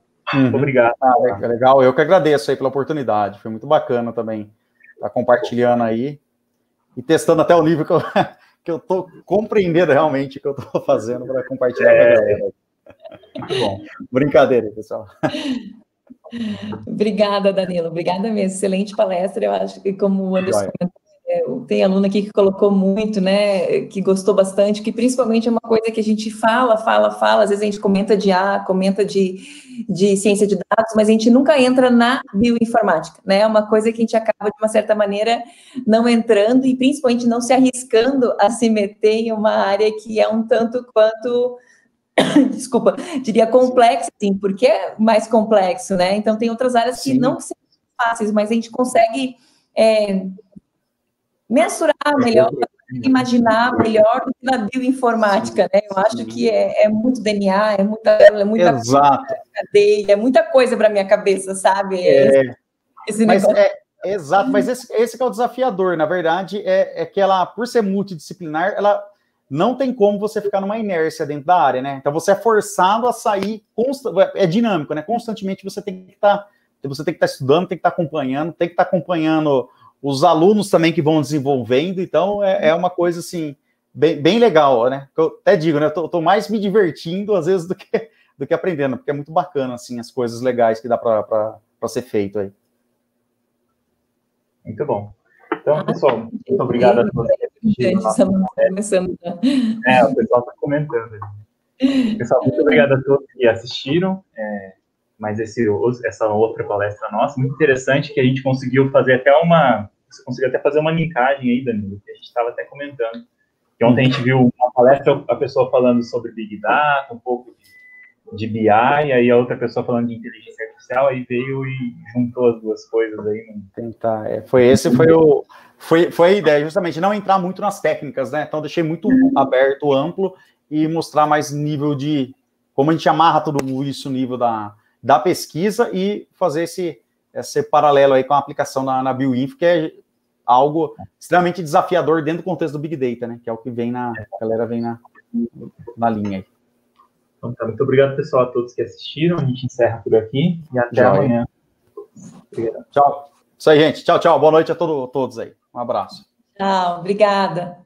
Uhum. Obrigado. Ah, legal, eu que agradeço aí pela oportunidade, foi muito bacana também estar tá compartilhando aí e testando até o nível que eu, <laughs> que eu compreendendo realmente o que eu estou <laughs> fazendo para compartilhar é... com a galera. Muito bom. Brincadeira, pessoal. <laughs> Obrigada, Danilo. Obrigada mesmo. Excelente palestra. Eu acho que, como o Anderson tem aluna aqui que colocou muito, né, que gostou bastante, que principalmente é uma coisa que a gente fala, fala, fala, às vezes a gente comenta de A, comenta de, de ciência de dados, mas a gente nunca entra na bioinformática, né, é uma coisa que a gente acaba, de uma certa maneira, não entrando e principalmente não se arriscando a se meter em uma área que é um tanto quanto <coughs> desculpa, diria complexo, sim, porque é mais complexo, né? Então tem outras áreas sim. que não são fáceis, mas a gente consegue é, mensurar melhor, imaginar melhor do que na bioinformática, né? Eu acho que é, é muito DNA, é muita é muita Exato. cadeia, é muita coisa para minha cabeça, sabe? É, é. Esse, mas negócio. É, exato, mas esse, esse é o desafiador, na verdade, é, é que ela, por ser multidisciplinar, ela não tem como você ficar numa inércia dentro da área, né? Então você é forçado a sair, é dinâmico, né? Constantemente você tem que estar, tá, você tem que estar tá estudando, tem que estar tá acompanhando, tem que estar tá acompanhando os alunos também que vão desenvolvendo, então é, é uma coisa assim, bem, bem legal, né? Eu até digo, né? Eu tô, tô, mais me divertindo às vezes do que, do que aprendendo, porque é muito bacana assim as coisas legais que dá para ser feito aí. Muito bom. Então, pessoal, muito obrigado a todos. Começando. É, o pessoal está comentando. Pessoal, muito obrigado a todos que assistiram. É mas esse, essa outra palestra nossa, muito interessante, que a gente conseguiu fazer até uma, você conseguiu até fazer uma linkagem aí, Danilo, que a gente estava até comentando. Que ontem a gente viu uma palestra, a pessoa falando sobre Big Data, um pouco de, de BI, aí a outra pessoa falando de inteligência artificial, aí veio e juntou as duas coisas aí. Né? Tentar, é, foi esse, foi o... Foi, foi a ideia, justamente, não entrar muito nas técnicas, né? Então, deixei muito aberto, amplo, e mostrar mais nível de... Como a gente amarra tudo isso, nível da, da pesquisa e fazer esse, esse paralelo aí com a aplicação na, na que é algo extremamente desafiador dentro do contexto do Big Data, né? Que é o que vem na, a galera vem na, na linha aí. Então, tá, muito obrigado, pessoal, a todos que assistiram. A gente encerra por aqui e até tchau, amanhã. Obrigado. Tchau. Isso aí, gente. Tchau, tchau. Boa noite a todo, todos aí. Um abraço. Tchau, obrigada.